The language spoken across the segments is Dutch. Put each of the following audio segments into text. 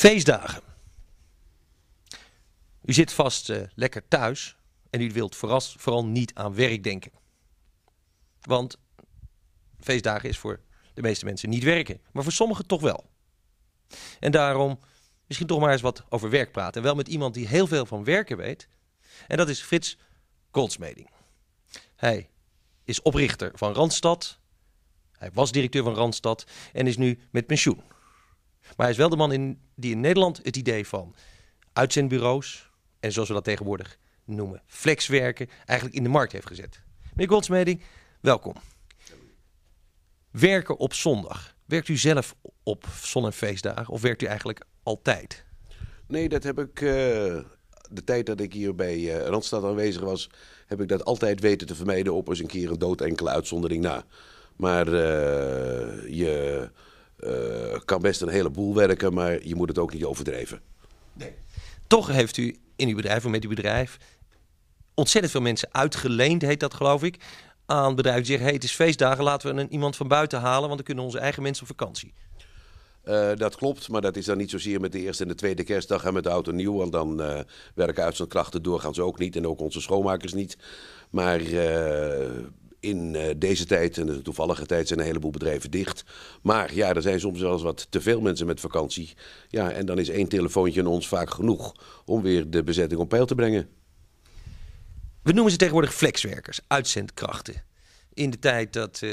Feestdagen. U zit vast eh, lekker thuis en u wilt vooral niet aan werk denken. Want feestdagen is voor de meeste mensen niet werken, maar voor sommigen toch wel. En daarom misschien toch maar eens wat over werk praten. En wel met iemand die heel veel van werken weet. En dat is Frits Goldsmeding. Hij is oprichter van Randstad. Hij was directeur van Randstad en is nu met pensioen. Maar hij is wel de man in, die in Nederland het idee van uitzendbureaus en zoals we dat tegenwoordig noemen, flexwerken, eigenlijk in de markt heeft gezet. Meneer Goldsmeding, welkom. Werken op zondag. Werkt u zelf op zon- en feestdagen of werkt u eigenlijk altijd? Nee, dat heb ik eh, de tijd dat ik hier bij uh, Randstad aanwezig was, heb ik dat altijd weten te vermijden op eens een keer een dood enkele uitzondering na. Maar eh, je eh, kan best een heleboel werken, maar je moet het ook niet overdreven. Nee. Toch heeft u in uw bedrijf of met uw bedrijf ontzettend veel mensen uitgeleend, heet dat geloof ik, aan bedrijven die zeggen, hey, het is feestdagen, laten we een, iemand van buiten halen, want dan kunnen onze eigen mensen op vakantie. Eh, dat klopt, maar dat is dan niet zozeer met de eerste en de tweede kerstdag en met de auto nieuw. Want dan uh, werken uitzendkrachten doorgaans ook niet en ook onze schoonmakers niet. Maar in eh, deze tijd, en de toevallige tijd, zijn een heleboel bedrijven dicht. Maar ja, er zijn soms zelfs wat te veel mensen met vakantie. Ja, en dan is één telefoontje aan ons vaak genoeg om weer de bezetting op peil te brengen. We noemen ze tegenwoordig flexwerkers, uitzendkrachten. In de tijd dat, eh,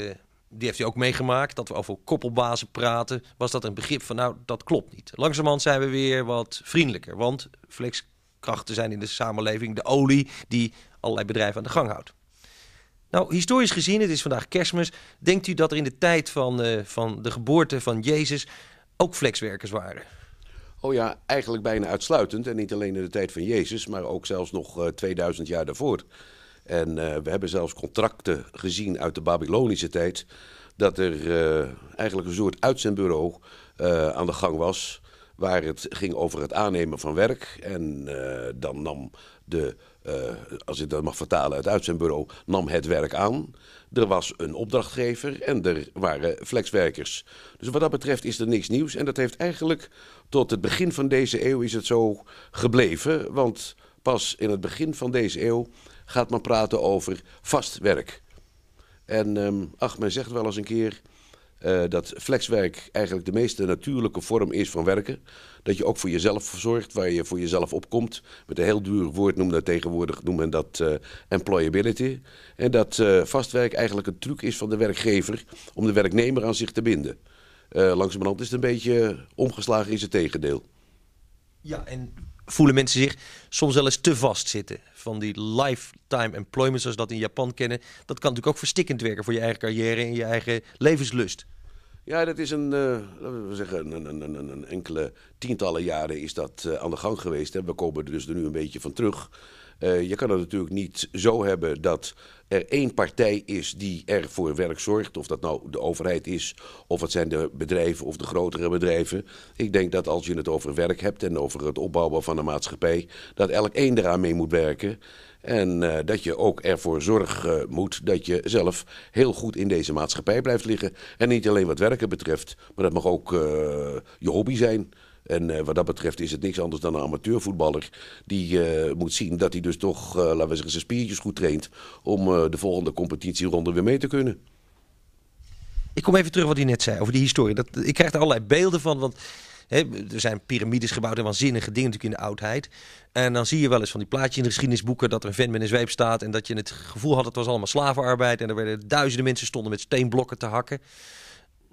die heeft u ook meegemaakt, dat we over koppelbazen praten, was dat een begrip van nou, dat klopt niet. Langzamerhand zijn we weer wat vriendelijker, want flexkrachten zijn in de samenleving de olie die allerlei bedrijven aan de gang houdt. Nou, historisch gezien, het is vandaag kerstmis. Denkt u dat er in de tijd van, eh, van de geboorte van Jezus ook flexwerkers waren? Oh ja, eigenlijk bijna uitsluitend. En niet alleen in de tijd van Jezus, maar ook zelfs nog 2000 eh, jaar daarvoor. En eh, we hebben zelfs contracten gezien uit de Babylonische tijd. Dat er eigenlijk een soort uitzendbureau aan de gang was. Waar het ging over het aannemen van werk. En dan nam de eh, als ik dat mag vertalen, het uitzendbureau nam het werk aan. Er was een opdrachtgever en er waren flexwerkers. Dus wat dat betreft is er niks nieuws. En dat heeft eigenlijk tot het begin van deze eeuw is het zo gebleven. Want pas in het begin van deze eeuw gaat men praten over vast werk. En um, ach, men zegt wel eens een keer eh, dat flexwerk eigenlijk de meest natuurlijke vorm is van werken. Dat je ook voor jezelf zorgt, waar je voor jezelf opkomt. Met een heel duur woord noemen dat tegenwoordig, noemen men dat eh, employability. En dat eh, vastwerk eigenlijk een truc is van de werkgever om de werknemer aan zich te binden. langzamerhand is het een beetje omgeslagen is het tegendeel. Ja, en voelen mensen zich soms wel eens te vastzitten. Van die lifetime employment, zoals dat in Japan kennen. Dat kan natuurlijk ook verstikkend werken voor je eigen carrière en je eigen levenslust. Ja, dat is een, eh, laten we zeggen, een, een, een, een, enkele tientallen jaren is dat eh, aan de gang geweest. Hè. We komen er dus er nu een beetje van terug. Eh, je kan het natuurlijk niet zo hebben dat er één partij is die er voor werk zorgt. Of dat nou de overheid is, of het zijn de bedrijven of de grotere bedrijven. Ik denk dat als je het over werk hebt en over het opbouwen van een maatschappij, dat elk één eraan mee moet werken. En eh, dat je ook ervoor zorgen eh, moet dat je zelf heel goed in deze maatschappij blijft liggen. En niet alleen wat werken betreft, maar dat mag ook je hobby zijn. En eh, wat dat betreft is het niks anders dan een amateurvoetballer. Die eh, moet zien dat hij dus toch, eh, laten we zeggen, zijn spiertjes goed traint. Om de volgende competitieronde weer mee te kunnen. Ik kom even terug wat hij net zei over die historie. Dat, ik krijg er allerlei beelden van, want hè, er zijn piramides gebouwd en waanzinnige dingen natuurlijk in de oudheid. En dan zie je wel eens van die plaatjes in de geschiedenisboeken dat er een vent met een zweep staat en dat je het gevoel had dat het was allemaal slavenarbeid en er werden duizenden mensen stonden met steenblokken te hakken.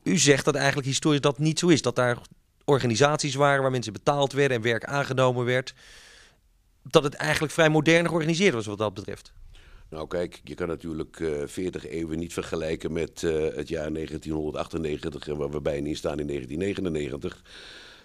U zegt dat eigenlijk historisch dat niet zo is, dat daar organisaties waren waar mensen betaald werden en werk aangenomen werd. Dat het eigenlijk vrij modern georganiseerd was wat dat betreft. Nou kijk, je kan natuurlijk 40 eh, eeuwen niet vergelijken met eh, het jaar 1998 en waar we bijna in staan in 1999.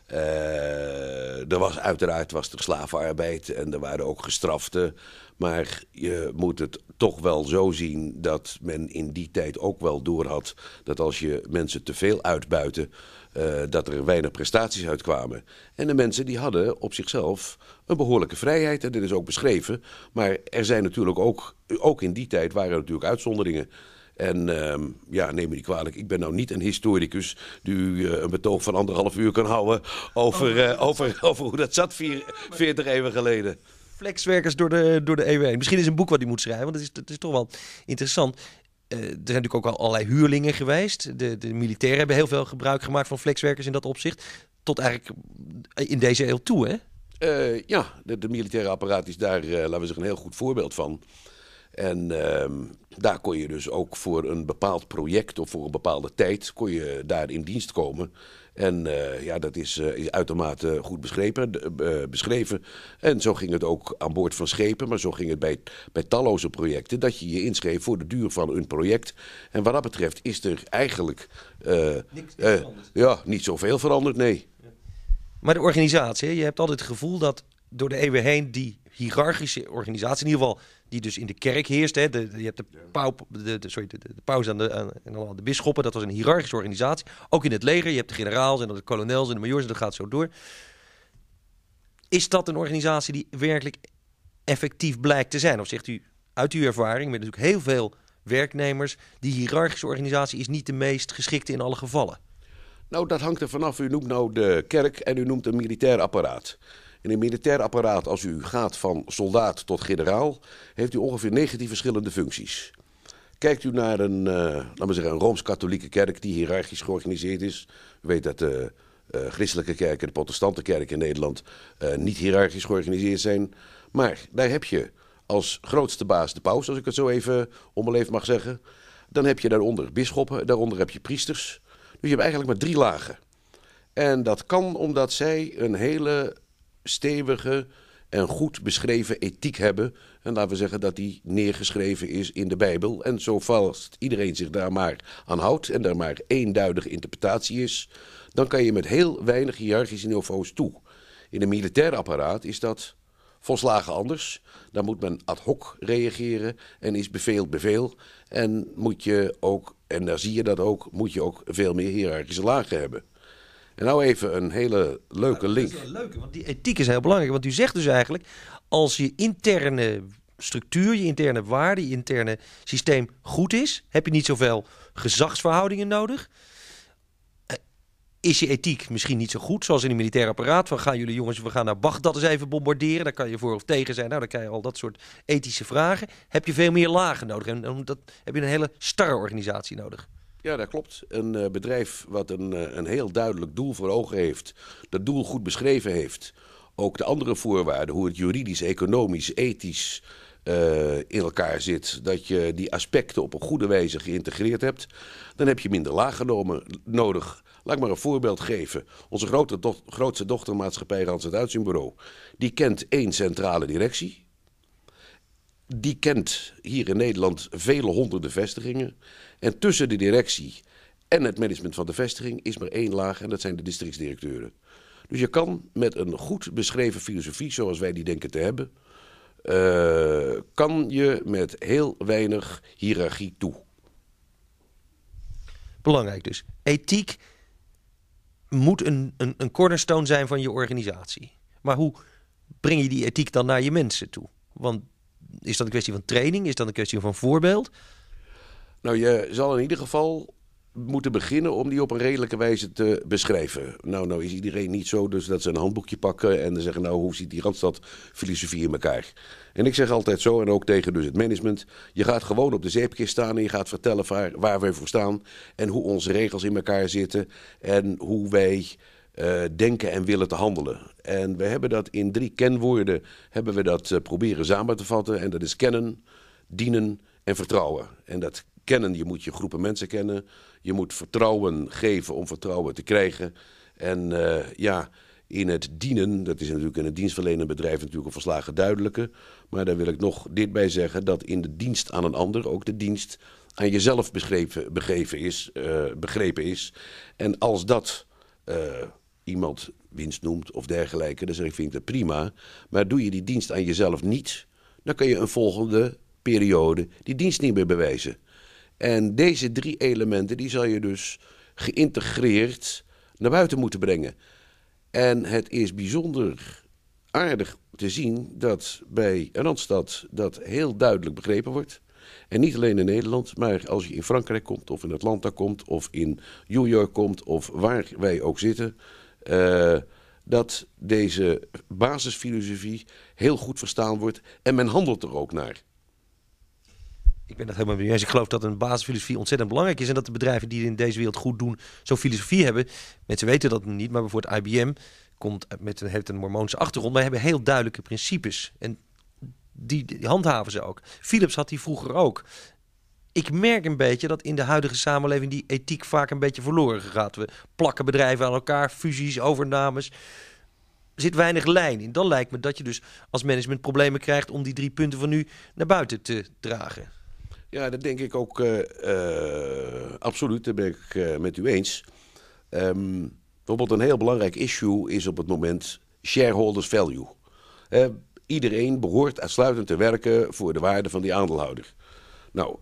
Eh, er was uiteraard was er slavenarbeid en er waren ook gestraften. Maar je moet het toch wel zo zien dat men in die tijd ook wel doorhad dat als je mensen te veel uitbuiten, eh, dat er weinig prestaties uitkwamen. En de mensen die hadden op zichzelf een behoorlijke vrijheid. En dit is ook beschreven. Maar er zijn natuurlijk ook, ook in die tijd waren er natuurlijk uitzonderingen. En ehm, ja, neem me niet kwalijk, ik ben nou niet een historicus die uh, een betoog van anderhalf uur kan houden over, oh. eh, over, over hoe dat zat 40 eeuwen geleden flexwerkers door de, door de EW Misschien is een boek wat hij moet schrijven, want het is, het is toch wel interessant. Eh, er zijn natuurlijk ook al allerlei huurlingen geweest. De, de militairen hebben heel veel gebruik gemaakt van flexwerkers in dat opzicht. Tot eigenlijk in deze eeuw toe, hè? Eh, ja, de, militaire apparaat is daar, eh, laten we zeggen, een heel goed voorbeeld van. En ehm, daar kon je dus ook voor een bepaald project of voor een bepaalde tijd... kon je daar in dienst komen... En eh, ja, dat eh, is, uitermate goed beschreven, eh, beschreven. En zo ging het ook aan boord van schepen, maar zo ging het bij, bij talloze projecten. Dat je je inschreef voor de duur van een project. En wat dat betreft is er eigenlijk. niks, veranderd. Ja, niet zoveel veranderd, nee. Maar de organisatie, je hebt altijd het gevoel dat door de eeuwen heen die Hierarchische organisatie, in ieder geval die dus in de kerk heerst. Hè. De, je hebt de, paup, de, sorry, de, paus aan de, aan, en de bisschoppen, dat was een hiërarchische organisatie. Ook in het leger, je hebt de generaals en de kolonels en de majors en dat gaat zo door. Is dat een organisatie die werkelijk effectief blijkt te zijn? Of zegt u uit uw ervaring met natuurlijk heel veel werknemers, die hiërarchische organisatie is niet de meest geschikte in alle gevallen? Nou, dat hangt er vanaf. U noemt nou de kerk en u noemt een militair apparaat. In een militair apparaat, als u gaat van soldaat tot generaal, heeft u ongeveer 19 verschillende functies. Kijkt u naar een, eh, laten we zeggen, een rooms-katholieke kerk die hiërarchisch georganiseerd is. U weet dat de eh, eh, christelijke kerk de protestante kerk in Nederland niet hiërarchisch georganiseerd zijn. Maar daar heb je als grootste baas de paus, als ik het zo even onbeleefd mag zeggen. Dan heb je daaronder bisschoppen, daaronder heb je priesters. Dus je hebt eigenlijk maar drie lagen. En dat kan omdat zij een hele stevige en goed beschreven ethiek hebben. En laten we zeggen dat die neergeschreven is in de Bijbel. En zo vast iedereen zich daar maar aan houdt en daar maar eenduidige interpretatie is, dan kan je met heel weinig hiërarchische niveaus toe. In een militair apparaat is dat volslagen anders. Dan moet men ad hoc reageren en is bevel beveel. En moet je ook, en daar zie je dat ook, moet je ook veel meer hiërarchische lagen hebben. En nou even een hele leuke link. leuk, want die ethiek is heel belangrijk. Want u zegt dus eigenlijk, als je interne structuur, je interne waarde, je interne systeem goed is, heb je niet zoveel gezagsverhoudingen nodig. Eh, is je ethiek misschien niet zo goed, zoals in een militair apparaat? Van gaan jullie jongens, we gaan naar Bagdad eens even bombarderen. Daar kan je voor of tegen zijn. Nou, dan krijg je al dat soort ethische vragen. Heb je veel meer lagen nodig. En dat heb je een hele starre organisatie nodig. Ja, dat klopt. Een eh, bedrijf wat een, eh, een heel duidelijk doel voor ogen heeft, dat doel goed beschreven heeft, ook de andere voorwaarden, hoe het juridisch, economisch, ethisch eh, in elkaar zit, dat je die aspecten op een goede wijze geïntegreerd hebt, dan heb je minder laaggenomen nodig. Laat ik maar een voorbeeld geven. Onze grote grootste dochtermaatschappij Randstad Bureau, die kent één centrale directie. Die kent hier in Nederland vele honderden vestigingen. En tussen de directie en het management van de vestiging is maar één laag en dat zijn de districtsdirecteuren. Dus je kan met een goed beschreven filosofie, zoals wij die denken te hebben, eh, kan je met heel weinig hiërarchie toe. Belangrijk dus. Ethiek moet een, een, een cornerstone zijn van je organisatie. Maar hoe breng je die ethiek dan naar je mensen toe? Want is dat een kwestie van training? Is dat een kwestie van voorbeeld? Nou, je zal in ieder geval moeten beginnen om die op een redelijke wijze te beschrijven. Nou, nou is iedereen niet zo dus dat ze een handboekje pakken en dan zeggen... nou, hoe ziet die Randstad-filosofie in elkaar? En ik zeg altijd zo, en ook tegen dus het management... je gaat gewoon op de zeepkist staan en je gaat vertellen waar, waar we voor staan... en hoe onze regels in elkaar zitten en hoe wij... Eh, denken en willen te handelen. En we hebben dat in drie kenwoorden hebben we dat, eh, proberen samen te vatten. En dat is kennen, dienen en vertrouwen. En dat kennen, je moet je groepen mensen kennen. Je moet vertrouwen geven om vertrouwen te krijgen. En eh, ja, in het dienen, dat is natuurlijk in het dienstverlenend bedrijf natuurlijk een verslagen duidelijke. Maar daar wil ik nog dit bij zeggen, dat in de dienst aan een ander ook de dienst aan jezelf begrepen, is, eh, begrepen is. En als dat eh, iemand winst noemt of dergelijke, dan zeg ik, vind ik dat prima. Maar doe je die dienst aan jezelf niet, dan kun je een volgende periode die dienst niet meer bewijzen. En deze drie elementen die zal je dus geïntegreerd naar buiten moeten brengen. En het is bijzonder aardig te zien dat bij Randstad dat heel duidelijk begrepen wordt. En niet alleen in Nederland, maar als je in Frankrijk komt, of in Atlanta komt, of in New York komt, of waar wij ook zitten, eh, dat deze basisfilosofie heel goed verstaan wordt en men handelt er ook naar ik ben dat helemaal mee eens. Ik geloof dat een basisfilosofie ontzettend belangrijk is. En dat de bedrijven die in deze wereld goed doen, zo'n filosofie hebben. Mensen weten dat niet, maar bijvoorbeeld IBM komt met een, heeft een Mormoonse achtergrond. Maar hebben heel duidelijke principes. En die, die handhaven ze ook. Philips had die vroeger ook ik merk een beetje dat in de huidige samenleving die ethiek vaak een beetje verloren gaat. We plakken bedrijven aan elkaar, fusies, overnames. Er zit weinig lijn in. Dan lijkt me dat je dus als management problemen krijgt om die drie punten van nu naar buiten te dragen. Ja, dat denk ik ook eh, eh, absoluut. Daar ben ik eh, met u eens. Ehm, bijvoorbeeld een heel belangrijk issue is op het moment shareholders value. iedereen behoort uitsluitend te werken voor de waarde van die aandeelhouder. Nou,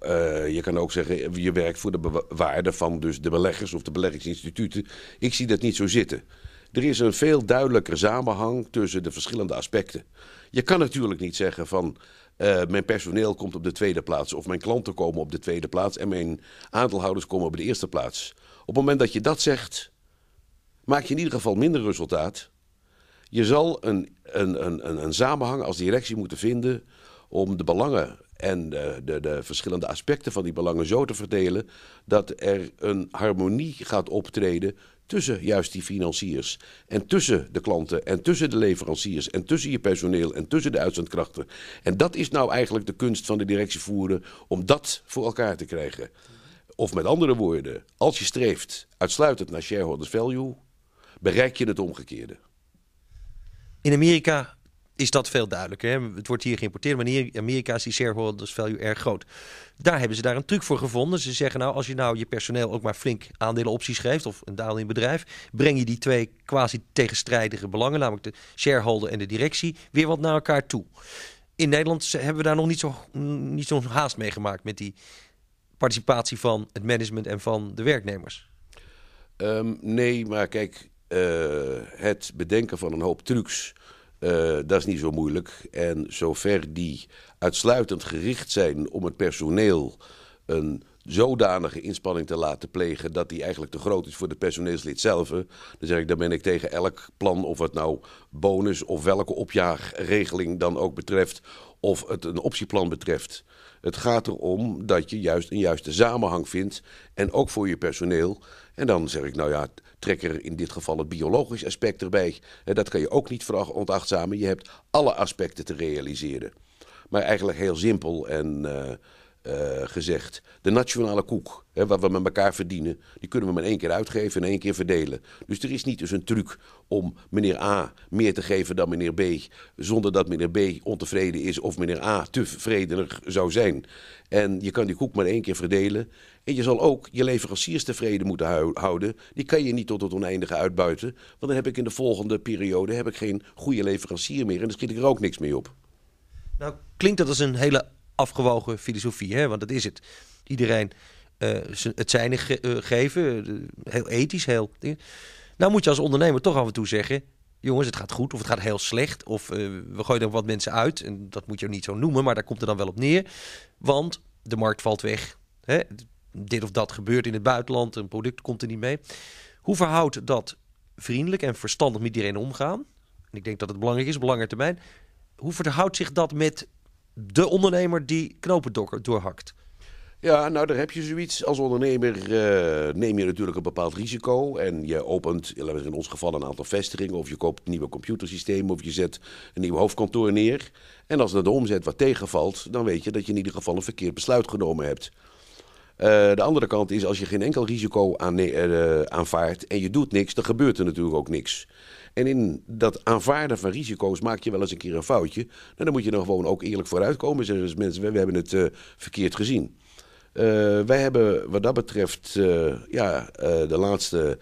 je kan ook zeggen, je werkt voor de waarde van dus de beleggers of de beleggingsinstituten. Ik zie dat niet zo zitten. Er is een veel duidelijker samenhang tussen de verschillende aspecten. Je kan natuurlijk niet zeggen van eh, mijn personeel komt op de tweede plaats. Of mijn klanten komen op de tweede plaats. En mijn aandeelhouders komen op de eerste plaats. Op het moment dat je dat zegt, maak je in ieder geval minder resultaat. Je zal een, een, een, een samenhang als directie moeten vinden om de belangen en de, de, verschillende aspecten van die belangen zo te verdelen dat er een harmonie gaat optreden tussen juist die financiers en tussen de klanten en tussen de leveranciers en tussen je personeel en tussen de uitzendkrachten. En dat is nou eigenlijk de kunst van de directie voeren om dat voor elkaar te krijgen. Of met andere woorden, als je streeft uitsluitend naar shareholders value, bereik je het omgekeerde. In Amerika is dat veel duidelijker. Hè? Het wordt hier geïmporteerd, maar in Amerika is die shareholders value erg groot. Daar hebben ze daar een truc voor gevonden. Ze zeggen nou, als je nou je personeel ook maar flink aandelenopties geeft of een deel in bedrijf, breng je die twee quasi tegenstrijdige belangen, namelijk de shareholder en de directie, weer wat naar elkaar toe. In Nederland hebben we daar nog niet zo'n niet zo haast mee gemaakt met die participatie van het management en van de werknemers. Ehm, nee, maar kijk, eh, het bedenken van een hoop trucs eh, dat is niet zo moeilijk. En zover die uitsluitend gericht zijn om het personeel een zodanige inspanning te laten plegen dat die eigenlijk te groot is voor de personeelslid zelf. Dan zeg ik, dan ben ik tegen elk plan, of het nou bonus of welke opjaarregeling dan ook betreft, of het een optieplan betreft. Het gaat erom dat je juist een juiste samenhang vindt en ook voor je personeel. En dan zeg ik, nou ja, trek er in dit geval het biologisch aspect erbij. Dat kan je ook niet ontachtzamen. Je hebt alle aspecten te realiseren. Maar eigenlijk heel simpel en... Eh, eh, gezegd. De nationale koek, hè, wat we met elkaar verdienen, die kunnen we maar één keer uitgeven en één keer verdelen. Dus er is niet dus een truc om meneer A meer te geven dan meneer B, zonder dat meneer B ontevreden is of meneer A tevredener zou zijn. En je kan die koek maar één keer verdelen. En je zal ook je leveranciers tevreden moeten houden. Die kan je niet tot het oneindige uitbuiten. Want dan heb ik in de volgende periode heb ik geen goede leverancier meer. En dan schiet ik er ook niks mee op. Nou, klinkt dat als een hele afgewogen filosofie, hè? want dat is het. Iedereen eh, het zijne eh, geven, heel ethisch, heel... Nou moet je als ondernemer toch af en toe zeggen... jongens, het gaat goed of het gaat heel slecht... of eh, we gooien er wat mensen uit. En dat moet je niet zo noemen, maar daar komt er dan wel op neer. Want de markt valt weg. Hè? Dit of dat gebeurt in het buitenland, een product komt er niet mee. Hoe verhoudt dat vriendelijk en verstandig met iedereen omgaan? En ik denk dat het belangrijk is op lange termijn. Hoe verhoudt zich dat met de ondernemer die knopen doorhakt. Ja, nou, daar heb je zoiets. Als ondernemer eh, neem je natuurlijk een bepaald risico. En je opent, in ons geval, een aantal vestigingen. Of je koopt nieuwe computersystemen. Of je zet een nieuw hoofdkantoor neer. En als dat de omzet wat tegenvalt, dan weet je dat je in ieder geval een verkeerd besluit genomen hebt. Eh, de andere kant is, als je geen enkel risico aan, eh, aanvaardt en je doet niks, dan gebeurt er natuurlijk ook niks. En in dat aanvaarden van risico's maak je wel eens een keer een foutje. Nou, dan moet je dan gewoon ook eerlijk vooruitkomen. Zeggen dus mensen, we, we, hebben het eh, verkeerd gezien. Eh, wij hebben wat dat betreft eh, ja, de laatste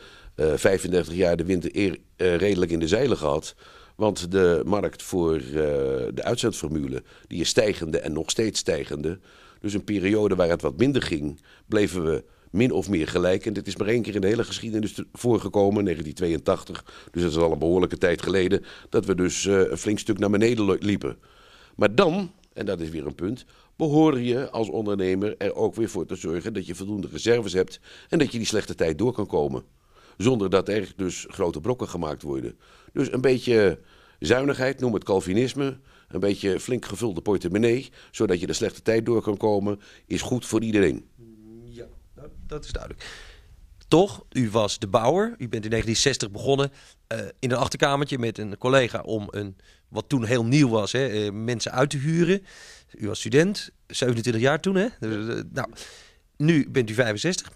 35 jaar de winter redelijk in de zeilen gehad. Want de markt voor de uitzendformule die is stijgende en nog steeds stijgende. Dus een periode waar het wat minder ging, bleven we min of meer gelijk. En dit is maar één keer in de hele geschiedenis voorgekomen, 1982. Dus dat is al een behoorlijke tijd geleden. Dat we dus eh, een flink stuk naar beneden liepen. Maar dan, en dat is weer een punt, behoor je als ondernemer er ook weer voor te zorgen dat je voldoende reserves hebt en dat je die slechte tijd door kan komen. Zonder dat er dus grote brokken gemaakt worden. Dus een beetje zuinigheid, noem het Calvinisme. Een beetje flink gevulde portemonnee, zodat je de slechte tijd door kan komen, is goed voor iedereen dat is duidelijk. Toch, u was de bouwer. U bent in 1960 begonnen eh, in een achterkamertje met een collega om een, wat toen heel nieuw was, hè, eh, mensen uit te huren. U was student, 27 jaar toen. Hè? Eh, nou, nu bent u 65.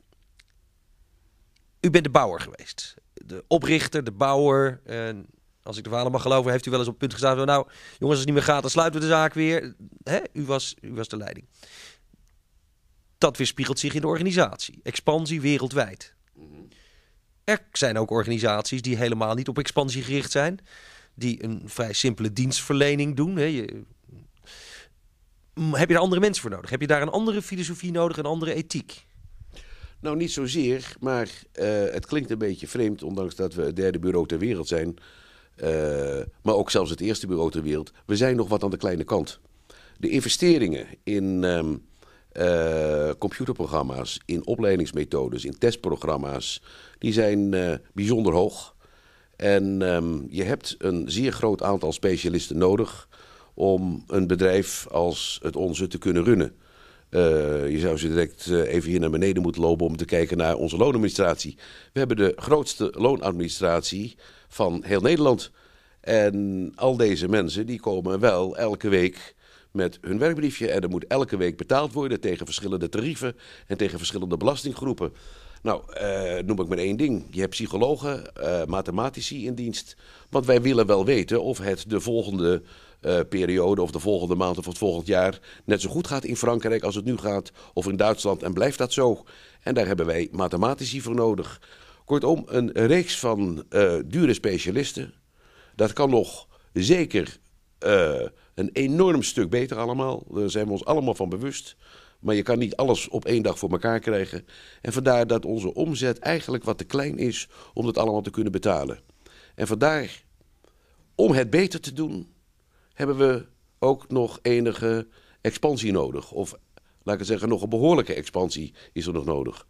U bent de bouwer geweest. De oprichter, de bouwer. als ik de verhalen mag geloven, heeft u wel eens op het punt gestaan nou, jongens, als het niet meer gaat, dan sluiten we de zaak weer. Hè? U, was, u was de leiding. Dat weerspiegelt zich in de organisatie. Expansie wereldwijd. Mhm. Er zijn ook organisaties die helemaal niet op expansie gericht zijn. Die een vrij simpele dienstverlening doen. Hè. Mm, heb je daar andere mensen voor nodig? Heb je daar een andere filosofie nodig, een andere ethiek? Nou, niet zozeer, maar eh, het klinkt een beetje vreemd, ondanks dat we het derde bureau ter wereld zijn. Eh, maar ook zelfs het eerste bureau ter wereld. We zijn nog wat aan de kleine kant. De investeringen in ehm, eh, computerprogramma's, in opleidingsmethodes, in testprogramma's, die zijn eh, bijzonder hoog. En ehm, je hebt een zeer groot aantal specialisten nodig om een bedrijf als het onze te kunnen runnen. Eh, je zou ze direct even hier naar beneden moeten lopen om te kijken naar onze loonadministratie. We hebben de grootste loonadministratie van heel Nederland. En al deze mensen die komen wel elke week met hun werkbriefje. En dat moet elke week betaald worden tegen verschillende tarieven en tegen verschillende belastinggroepen. Nou, eh, noem ik maar één ding. Je hebt psychologen, uh, mathematici in dienst. Want wij willen wel weten of het de volgende eh, periode of de volgende maand of het volgend jaar net zo goed gaat in Frankrijk als het nu gaat. Of in Duitsland en blijft dat zo. En daar hebben wij mathematici voor nodig. Kortom, een reeks van dure specialisten. Dat kan nog zeker een enorm stuk beter allemaal. Daar zijn we ons allemaal van bewust. Maar je kan niet alles op één dag voor elkaar krijgen. En vandaar dat onze omzet eigenlijk wat te klein is om het allemaal te kunnen betalen. En vandaar, om het beter te doen, hebben we ook nog enige expansie nodig. Of laat ik het zeggen, nog een behoorlijke expansie is er nog nodig.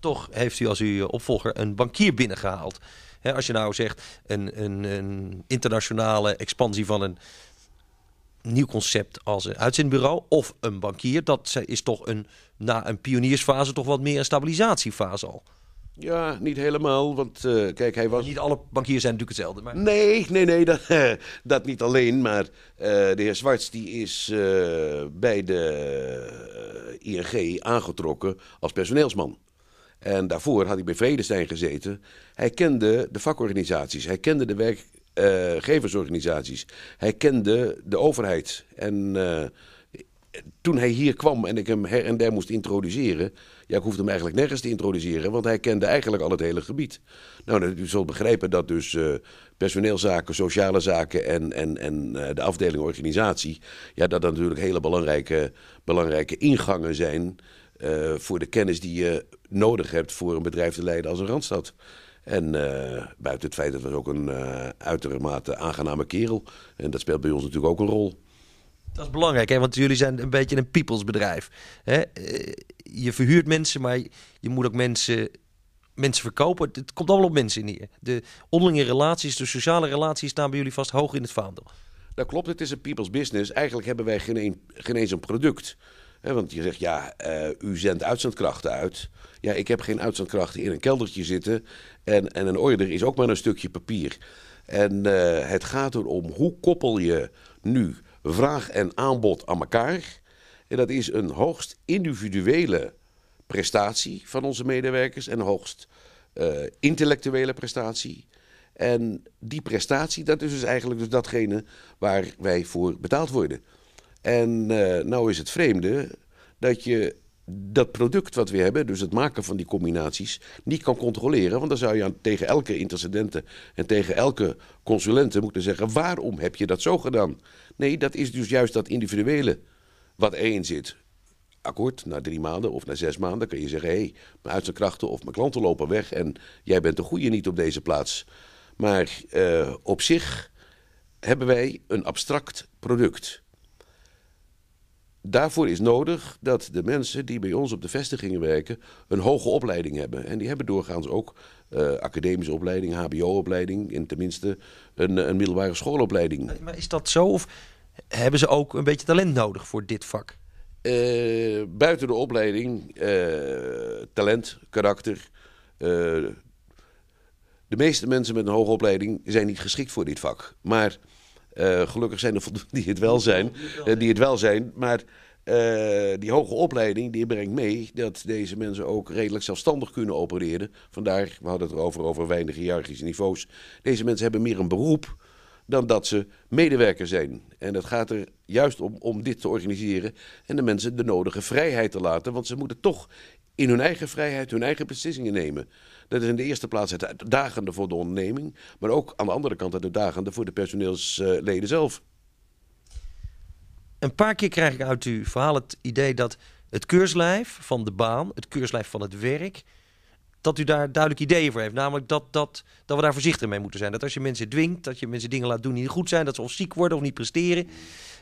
Toch heeft u als uw opvolger een bankier binnengehaald. He, als je nou zegt, een, een, een internationale expansie van een nieuw concept als een uitzendbureau of een bankier. Dat is toch een, na een pioniersfase toch wat meer een stabilisatiefase al. Ja, niet helemaal, want eh, kijk, hij was... Niet alle bankiers zijn natuurlijk hetzelfde, maar... Nee, nee, nee, dat, dat niet alleen, maar eh, de heer Zwarts die is eh, bij de ING aangetrokken als personeelsman. En daarvoor had hij bij Vredestein gezeten. Hij kende de vakorganisaties, hij kende de werk, eh, geversorganisaties. Hij kende de overheid. En eh, toen hij hier kwam en ik hem her en der moest introduceren. Ja, ik hoefde hem eigenlijk nergens te introduceren, want hij kende eigenlijk al het hele gebied. Nou, u zult begrijpen dat dus eh, personeelszaken, sociale zaken en, en, en de afdeling organisatie. Ja, dat, dat natuurlijk hele belangrijke, belangrijke ingangen zijn. voor de kennis die je nodig hebt voor een bedrijf te leiden als een randstad. En eh, buiten het feit dat was ook een uh, uitermate aangename kerel. En dat speelt bij ons natuurlijk ook een rol. Dat is belangrijk, hè? want jullie zijn een beetje een peoples Hè? Eh, je verhuurt mensen, maar je moet ook mensen, mensen verkopen. Het komt allemaal op mensen neer. De onderlinge relaties, de sociale relaties staan bij jullie vast hoog in het vaandel. Dat klopt, het is een people's business. Eigenlijk hebben wij geen, geen eens een product want je zegt, ja, eh, u zendt uitzendkrachten uit. Ja, ik heb geen uitzendkrachten in een keldertje zitten. En, en een order is ook maar een stukje papier. En eh, het gaat erom, hoe koppel je nu vraag en aanbod aan elkaar? En dat is een hoogst individuele prestatie van onze medewerkers en een hoogst eh, intellectuele prestatie. En die prestatie, dat is dus eigenlijk dus datgene waar wij voor betaald worden. En eh, nou is het vreemde dat je dat product wat we hebben, dus het maken van die combinaties, niet kan controleren. Want dan zou je aan, tegen elke intercedente en tegen elke consulente moeten zeggen: waarom heb je dat zo gedaan? Nee, dat is dus juist dat individuele wat erin zit. Akkoord, na drie maanden of na zes maanden kun je zeggen: hé, hey, mijn uit of mijn klanten lopen weg en jij bent de goede niet op deze plaats. Maar eh, op zich hebben wij een abstract product daarvoor is nodig dat de mensen die bij ons op de vestigingen werken een hoge opleiding hebben. En die hebben doorgaans ook eh, academische opleiding, HBO-opleiding en tenminste een, een middelbare schoolopleiding. Maar is dat zo of hebben ze ook een beetje talent nodig voor dit vak? Eh, buiten de opleiding, eh, talent, karakter. de meeste mensen met een hoge opleiding zijn niet geschikt voor dit vak. Maar eh, gelukkig zijn er voldoende die het wel zijn. Eh, die het wel zijn. Maar eh, die hoge opleiding die brengt mee dat deze mensen ook redelijk zelfstandig kunnen opereren. Vandaar, we hadden het erover over weinig hiërarchische niveaus. Deze mensen hebben meer een beroep dan dat ze medewerker zijn. En dat gaat er juist om, om dit te organiseren en de mensen de nodige vrijheid te laten. Want ze moeten toch in hun eigen vrijheid hun eigen beslissingen nemen. Dat is in de eerste plaats het uitdagende voor de onderneming, maar ook aan de andere kant het uitdagende voor de personeelsleden zelf. Een paar keer krijg ik uit uw verhaal het idee dat het keurslijf van de baan, het keurslijf van het werk, dat u daar duidelijk ideeën voor heeft. Namelijk dat, dat, dat we daar voorzichtig mee moeten zijn. Dat als je mensen dwingt, dat je mensen dingen laat doen die niet goed zijn, dat ze of ziek worden of niet presteren.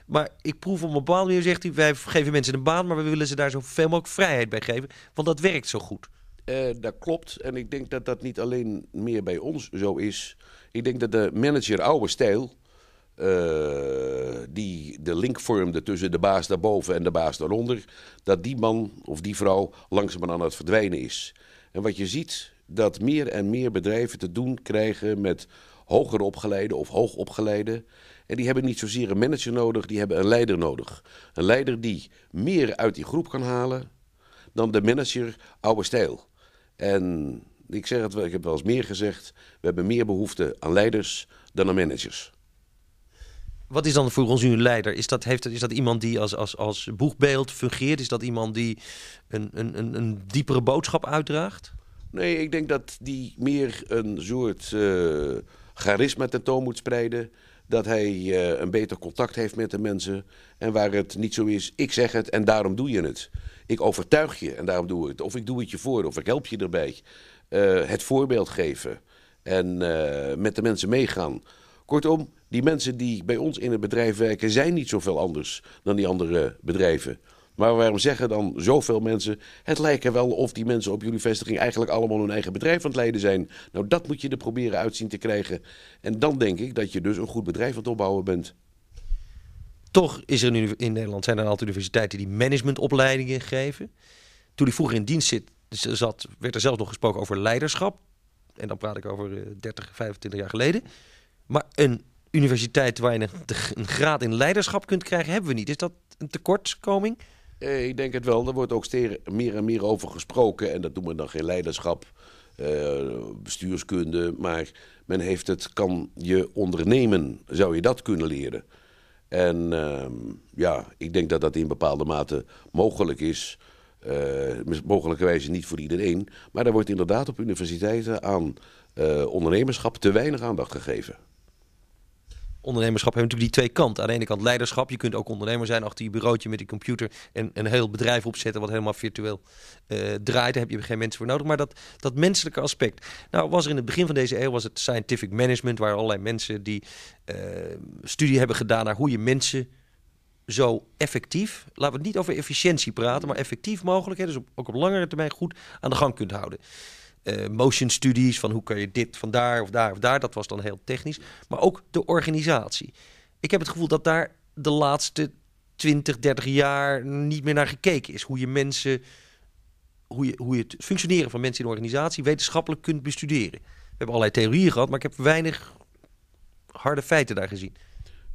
Maar ik proef op een bepaalde manier, zegt u, wij geven mensen een baan, maar we willen ze daar zoveel mogelijk vrijheid bij geven, want dat werkt zo goed. Eh, dat klopt. En ik denk dat dat niet alleen meer bij ons zo is. Ik denk dat de manager oude stijl, eh, die de link vormde tussen de baas daarboven en de baas daaronder, dat die man of die vrouw langzaam aan het verdwijnen is. En wat je ziet, dat meer en meer bedrijven te doen krijgen met hoger opgeleide of hoog opgeleide. En die hebben niet zozeer een manager nodig, die hebben een leider nodig. Een leider die meer uit die groep kan halen dan de manager oude stijl. En ik zeg het wel, ik heb wel eens meer gezegd. We hebben meer behoefte aan leiders dan aan managers. Wat is dan voor ons uw leider? Is dat, heeft, is dat iemand die als, als, als boegbeeld fungeert? Is dat iemand die een, een, een, een diepere boodschap uitdraagt? Nee, ik denk dat die meer een soort uh, charisma tentoon moet spreiden. Dat hij eh, een beter contact heeft met de mensen. En waar het niet zo is, ik zeg het en daarom doe je het. Ik overtuig je en daarom doe ik het. Of ik doe het je voor, of ik help je erbij. Eh, het voorbeeld geven en eh, met de mensen meegaan. Kortom, die mensen die bij ons in het bedrijf werken zijn niet zoveel anders dan die andere bedrijven. Maar waarom zeggen dan zoveel mensen? Het lijkt er wel of die mensen op jullie vestiging eigenlijk allemaal hun eigen bedrijf aan het leiden zijn. Nou, dat moet je er proberen uitzien te krijgen. En dan denk ik dat je dus een goed bedrijf aan het opbouwen bent. Toch is er nu in Nederland zijn er een aantal universiteiten die managementopleidingen geven. Toen ik vroeger in dienst zit, dus zat, werd er zelfs nog gesproken over leiderschap. En dan praat ik over 30, eh, 25 jaar geleden. Maar een universiteit waar je een, graad in leiderschap kunt krijgen, hebben we niet. Is dat een tekortkoming? Eh, ik denk het wel. Er wordt ook meer en meer over gesproken. En dat doen we dan geen leiderschap, eh, bestuurskunde. Maar men heeft het, kan je ondernemen? Zou je dat kunnen leren? En ehm, ja, ik denk dat dat in bepaalde mate mogelijk is. Eh, mogelijkerwijze niet voor iedereen. Maar daar wordt inderdaad op universiteiten aan eh, ondernemerschap te weinig aandacht gegeven ondernemerschap heeft natuurlijk die twee kanten. Aan de ene kant leiderschap. Je kunt ook ondernemer zijn achter je bureautje met die computer en een heel bedrijf opzetten wat helemaal virtueel eh, draait. Daar heb je geen mensen voor nodig. Maar dat, dat menselijke aspect. Nou was er in het begin van deze eeuw was het scientific management, waar allerlei mensen die eh, studie hebben gedaan naar hoe je mensen zo effectief, laten we het niet over efficiëntie praten, maar effectief mogelijk, hè, dus op, ook op langere termijn goed aan de gang kunt houden. Eh, motion studies van hoe kan je dit van daar of daar of daar. Dat was dan heel technisch. Maar ook de organisatie. Ik heb het gevoel dat daar de laatste 20, 30 jaar niet meer naar gekeken is. Hoe je mensen, hoe je, hoe je het functioneren van mensen in een organisatie wetenschappelijk kunt bestuderen. We hebben allerlei theorieën gehad, maar ik heb weinig harde feiten daar gezien.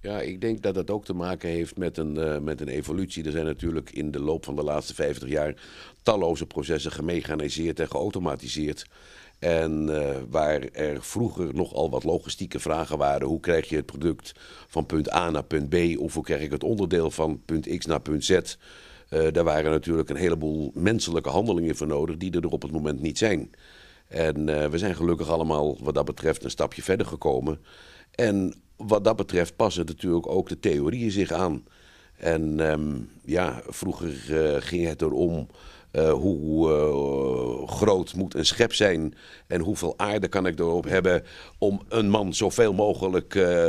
Ja, ik denk dat dat ook te maken heeft met een, eh, met een evolutie. Er zijn natuurlijk in de loop van de laatste 50 jaar talloze processen gemechaniseerd en geautomatiseerd. En eh, waar er vroeger nogal wat logistieke vragen waren. Hoe krijg je het product van punt A naar punt B? Of hoe krijg ik het onderdeel van punt X naar punt Z? Eh, daar waren natuurlijk een heleboel menselijke handelingen voor nodig die er op het moment niet zijn. En we zijn gelukkig allemaal wat dat betreft een stapje verder gekomen. En wat dat betreft passen natuurlijk ook de theorieën zich aan. En ehm, ja, vroeger eh, ging het erom uh, hoe eh, groot moet een schep zijn en hoeveel aarde kan ik erop hebben om een man zoveel mogelijk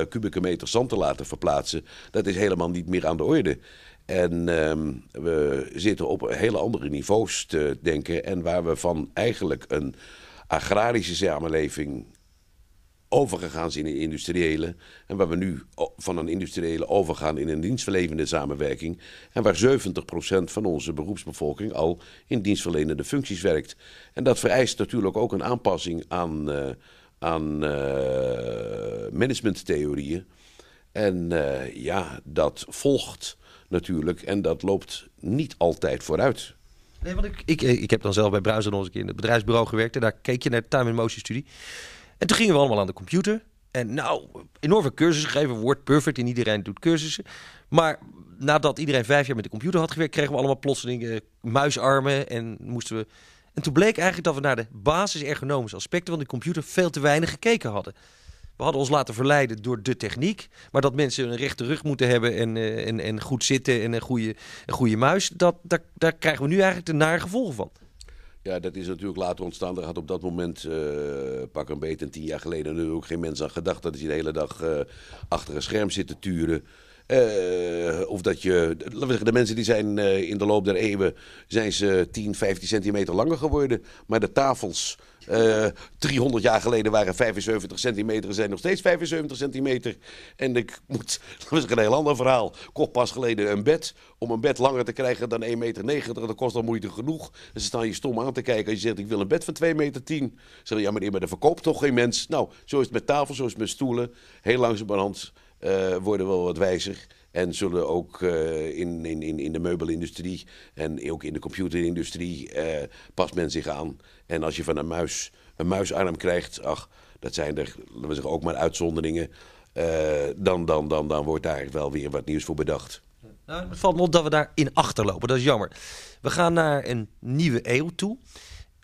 kubieke meter zand te laten verplaatsen. Dat is helemaal niet meer aan de orde. En ehm, we zitten op hele andere niveaus te denken en waar we van eigenlijk een agrarische samenleving overgegaan zijn in een industriële. En waar we nu van een industriële overgaan in een dienstverlenende samenwerking. En waar 70% van onze beroepsbevolking al in dienstverlenende functies werkt. En dat vereist natuurlijk ook een aanpassing aan, uh, aan uh, managementtheorieën. En eh, ja, dat volgt natuurlijk en dat loopt niet altijd vooruit. Nee, want ik, ik, ik heb dan zelf bij Bruis eens een keer in het bedrijfsbureau gewerkt en daar keek je naar de time in motion studie. En toen gingen we allemaal aan de computer. En nou, enorme cursussen geven Word perfect en iedereen doet cursussen. Maar nadat iedereen vijf jaar met de computer had gewerkt... kregen we allemaal plotseling eh, muisarmen en moesten we... En toen bleek eigenlijk dat we naar de basis ergonomische aspecten van de computer veel te weinig gekeken hadden. We hadden ons laten verleiden door de techniek. Maar dat mensen een rechte rug moeten hebben en, eh, en, en goed zitten en een goede, een goede muis, dat, daar, daar krijgen we nu eigenlijk de nare gevolgen van. Ja, dat is natuurlijk later ontstaan. Er had op dat moment, uh, pak een beetje, tien jaar geleden, ook geen mens aan gedacht. Dat hij de hele dag eh, achter een scherm zit te turen. Eh, of dat je, laten we zeggen, de mensen die zijn eh, in de loop der eeuwen, zijn ze 10, 15 centimeter langer geworden. Maar de tafels, 300 eh, jaar geleden waren 75 centimeter, zijn nog steeds 75 centimeter. En ik moet, dat is een heel ander verhaal. Kocht pas geleden een bed. Om een bed langer te krijgen dan 1,90 meter, dat kost al moeite genoeg. En ze staan je stom aan te kijken. Als je zegt, ik wil een bed van 2,10 meter. Zeggen, ja meneer, maar dat verkoopt toch geen mens. Nou, zo is het met tafels, zo is het met stoelen. Heel langzamerhand uh, worden wel wat wijzer. En zullen ook uh, in, in, in de meubelindustrie en ook in de computerindustrie uh, past men zich aan. En als je van een muis een muisarm krijgt, ach, dat zijn er laten we zeggen, ook maar uitzonderingen. dan, dan, dan, dan wordt daar wel weer wat nieuws voor bedacht. Nou, het valt me op dat we daarin achterlopen. Dat is jammer. We gaan naar een nieuwe eeuw toe.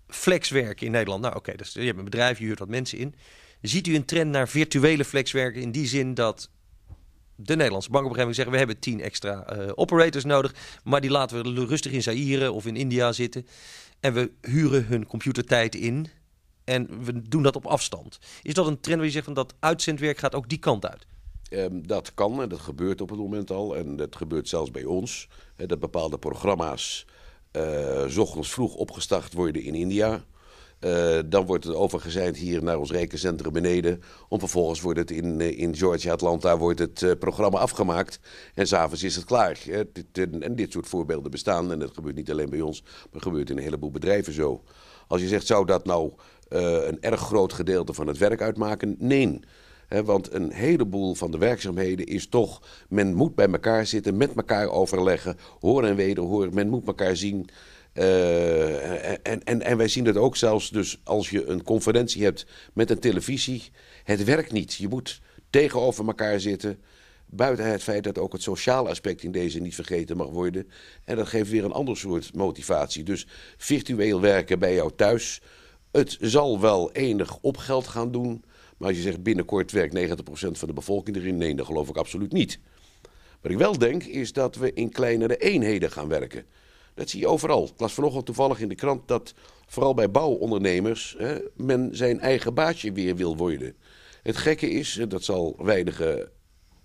Flexwerken in Nederland. Nou, oké, okay, je hebt een bedrijf, je huurt wat mensen in. Ziet u een trend naar virtuele flexwerken in die zin dat de Nederlandse moment zeggen... we hebben tien extra eh, operators nodig... maar die laten we rustig in Zaire of in India zitten... en we huren hun computertijd in... En we doen dat op afstand. Is dat een trend waar je zegt van dat uitzendwerk gaat ook die kant uit? Um, dat kan en dat gebeurt op het moment al. En dat gebeurt zelfs bij ons. dat bepaalde programma's uh, ochtends vroeg opgestart worden in India. Eh, dan wordt het overgezeind hier naar ons rekencentrum beneden. Om vervolgens wordt het in, eh, in Georgia, Atlanta, wordt het eh, programma afgemaakt. En s'avonds is het klaar. Hè. en dit soort voorbeelden bestaan. En dat gebeurt niet alleen bij ons, maar gebeurt in een heleboel bedrijven zo. Als je zegt, zou dat nou een erg groot gedeelte van het werk uitmaken? Nee. want een heleboel van de werkzaamheden is toch, men moet bij elkaar zitten, met elkaar overleggen, horen en wederhoren, men moet elkaar zien. Eh, en, en, en wij zien dat ook zelfs dus als je een conferentie hebt met een televisie. Het werkt niet. Je moet tegenover elkaar zitten. Buiten het feit dat ook het sociale aspect in deze niet vergeten mag worden. En dat geeft weer een ander soort motivatie. Dus virtueel werken bij jou thuis. Het zal wel enig op geld gaan doen. Maar als je zegt binnenkort werkt 90% van de bevolking erin. Nee, dat geloof ik absoluut niet. Wat ik wel denk is dat we in kleinere eenheden gaan werken. Dat zie je overal. Ik las vanochtend toevallig in de krant dat vooral bij bouwondernemers hè, men zijn eigen baasje weer wil worden. Het gekke is, dat zal weinigen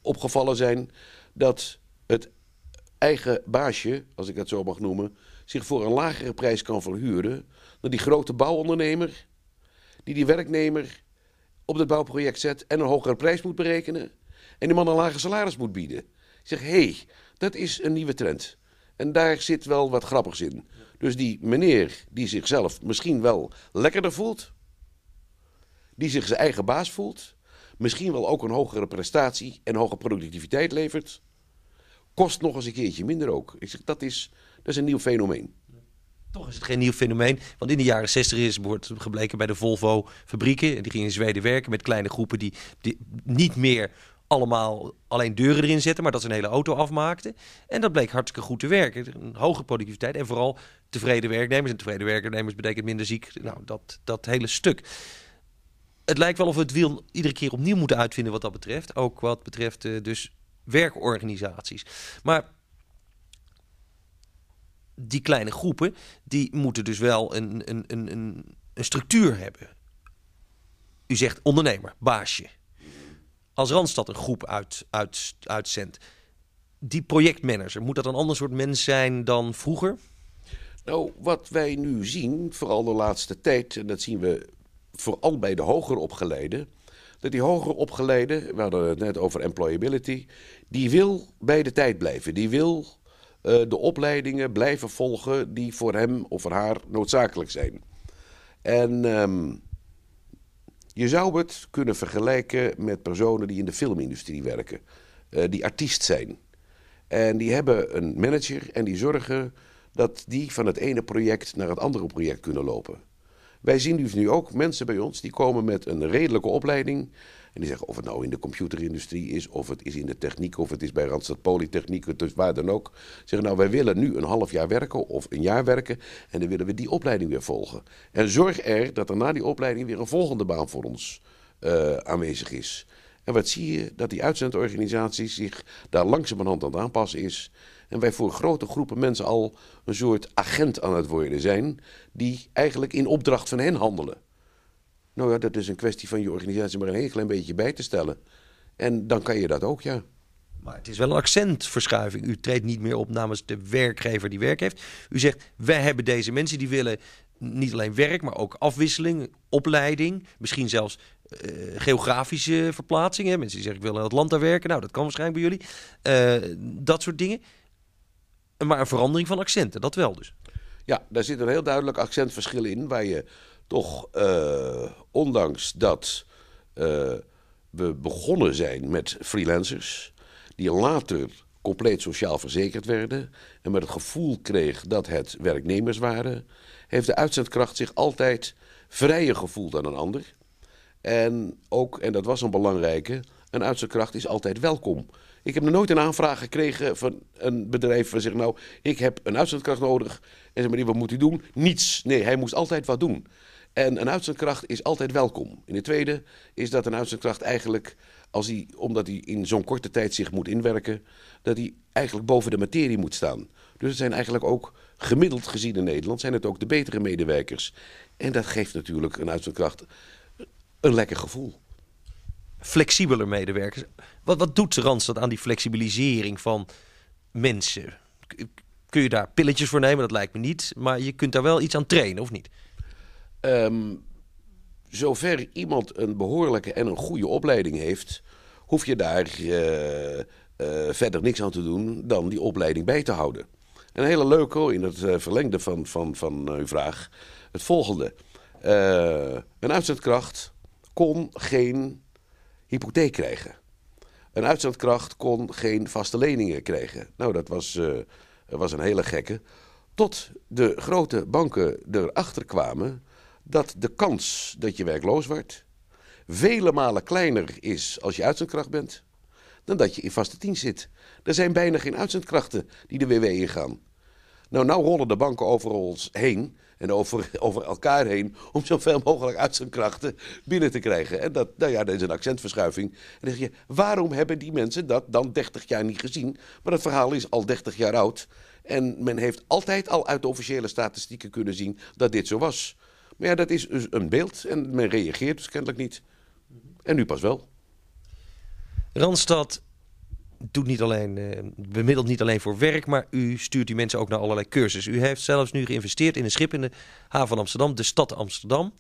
opgevallen zijn, dat het eigen baasje, als ik dat zo mag noemen, zich voor een lagere prijs kan verhuren dan die grote bouwondernemer die die werknemer op het bouwproject zet en een hogere prijs moet berekenen en die man een lager salaris moet bieden. Ik zeg, hé, hey, dat is een nieuwe trend. En daar zit wel wat grappigs in. Dus die meneer die zichzelf misschien wel lekkerder voelt, die zich zijn eigen baas voelt, misschien wel ook een hogere prestatie en hogere productiviteit levert, kost nog eens een keertje minder ook. Ik zeg, dat is, dat is een nieuw fenomeen. Toch is het geen nieuw fenomeen, want in de jaren 60 is wordt gebleken bij de Volvo fabrieken, die gingen in Zweden werken met kleine groepen die, die niet meer allemaal alleen deuren erin zetten, maar dat ze een hele auto afmaakten. En dat bleek hartstikke goed te werken. Een hoge productiviteit en vooral tevreden werknemers. En tevreden werknemers betekent minder ziek. Nou, dat, dat hele stuk. Het lijkt wel of we het wiel iedere keer opnieuw moeten uitvinden wat dat betreft. Ook wat betreft eh, dus werkorganisaties. Maar die kleine groepen, die moeten dus wel een, een, een, een, een structuur hebben. U zegt ondernemer, baasje als Randstad een groep uit, uit, uitzendt. Die projectmanager, moet dat een ander soort mens zijn dan vroeger? Nou, wat wij nu zien, vooral de laatste tijd, en dat zien we vooral bij de hoger opgeleiden, dat die hoger opgeleide, we hadden het net over employability, die wil bij de tijd blijven. Die wil eh, de opleidingen blijven volgen die voor hem of voor haar noodzakelijk zijn. En ehm, je zou het kunnen vergelijken met personen die in de filmindustrie werken, eh, die artiest zijn. En die hebben een manager en die zorgen dat die van het ene project naar het andere project kunnen lopen. Wij zien dus nu ook mensen bij ons die komen met een redelijke opleiding en die zeggen of het nou in de computerindustrie is, of het is in de techniek, of het is bij Randstad Polytechniek, dus waar dan ook. Zeggen nou wij willen nu een half jaar werken of een jaar werken en dan willen we die opleiding weer volgen. En zorg er dat er na die opleiding weer een volgende baan voor ons eh, aanwezig is. En wat zie je? Dat die uitzendorganisatie zich daar langzamerhand aan het aanpassen is. En wij voor grote groepen mensen al een soort agent aan het worden zijn, die eigenlijk in opdracht van hen handelen. Nou ja, dat is een kwestie van je organisatie maar een heel klein beetje bij te stellen. En dan kan je dat ook, ja. Maar het is wel een accentverschuiving. U treedt niet meer op namens de werkgever die werk heeft. U zegt, wij hebben deze mensen die willen niet alleen werk, maar ook afwisseling, opleiding. Misschien zelfs eh, geografische verplaatsingen. Mensen die zeggen, ik wil in daar werken. Nou, dat kan waarschijnlijk bij jullie. Eh, dat soort dingen. Maar een verandering van accenten, dat wel dus. Ja, daar zit een heel duidelijk accentverschil in. Waar je toch, eh, ondanks dat eh, we begonnen zijn met freelancers, die later compleet sociaal verzekerd werden en met het gevoel kreeg dat het werknemers waren, heeft de uitzendkracht zich altijd vrijer gevoeld dan een ander. En ook, en dat was een belangrijke, een uitzendkracht is altijd welkom. Ik heb nog nooit een aanvraag gekregen van een bedrijf waar zegt: Nou, ik heb een uitzendkracht nodig. En zeg maar, wat moet hij doen? Niets. Nee, hij moest altijd wat doen. En een uitzendkracht is altijd welkom. In de tweede is dat een uitzendkracht eigenlijk, als hij, omdat hij in zo'n korte tijd zich moet inwerken, dat hij eigenlijk boven de materie moet staan. Dus het zijn eigenlijk ook, gemiddeld gezien in Nederland, zijn het ook de betere medewerkers. En dat geeft natuurlijk een uitzendkracht een lekker gevoel. Flexibeler medewerkers. Wat, wat doet Randstad aan die flexibilisering van mensen? Kun je daar pilletjes voor nemen? Dat lijkt me niet. Maar je kunt daar wel iets aan trainen, of niet? Ehm, zover iemand een behoorlijke en een goede opleiding heeft, hoef je daar eh, eh, verder niks aan te doen dan die opleiding bij te houden. Een hele leuke hoor, in het eh, verlengde van, van, van uw vraag. Het volgende. een uitzendkracht kon geen hypotheek krijgen. Een uitzendkracht kon geen vaste leningen krijgen. Nou, dat was, was een hele gekke. Tot de grote banken erachter kwamen dat de kans dat je werkloos wordt vele malen kleiner is als je uitzendkracht bent dan dat je in vaste dienst zit. Er zijn bijna geen uitzendkrachten die de WW ingaan. Nou, nou rollen de banken over ons heen en over, over elkaar heen om zoveel mogelijk uitzendkrachten binnen te krijgen. En dat, nou ja, dat is een accentverschuiving. En dan zeg je, waarom hebben die mensen dat dan 30 jaar niet gezien? Maar het verhaal is al 30 jaar oud. En men heeft altijd al uit de officiële statistieken kunnen zien dat dit zo was. Maar ja, dat is dus een beeld en men reageert dus kennelijk niet. En nu pas wel. Randstad doet niet alleen, eh, bemiddelt niet alleen voor werk, maar u stuurt die mensen ook naar allerlei cursussen. U heeft zelfs nu geïnvesteerd in een schip in de haven van Amsterdam, de stad Amsterdam.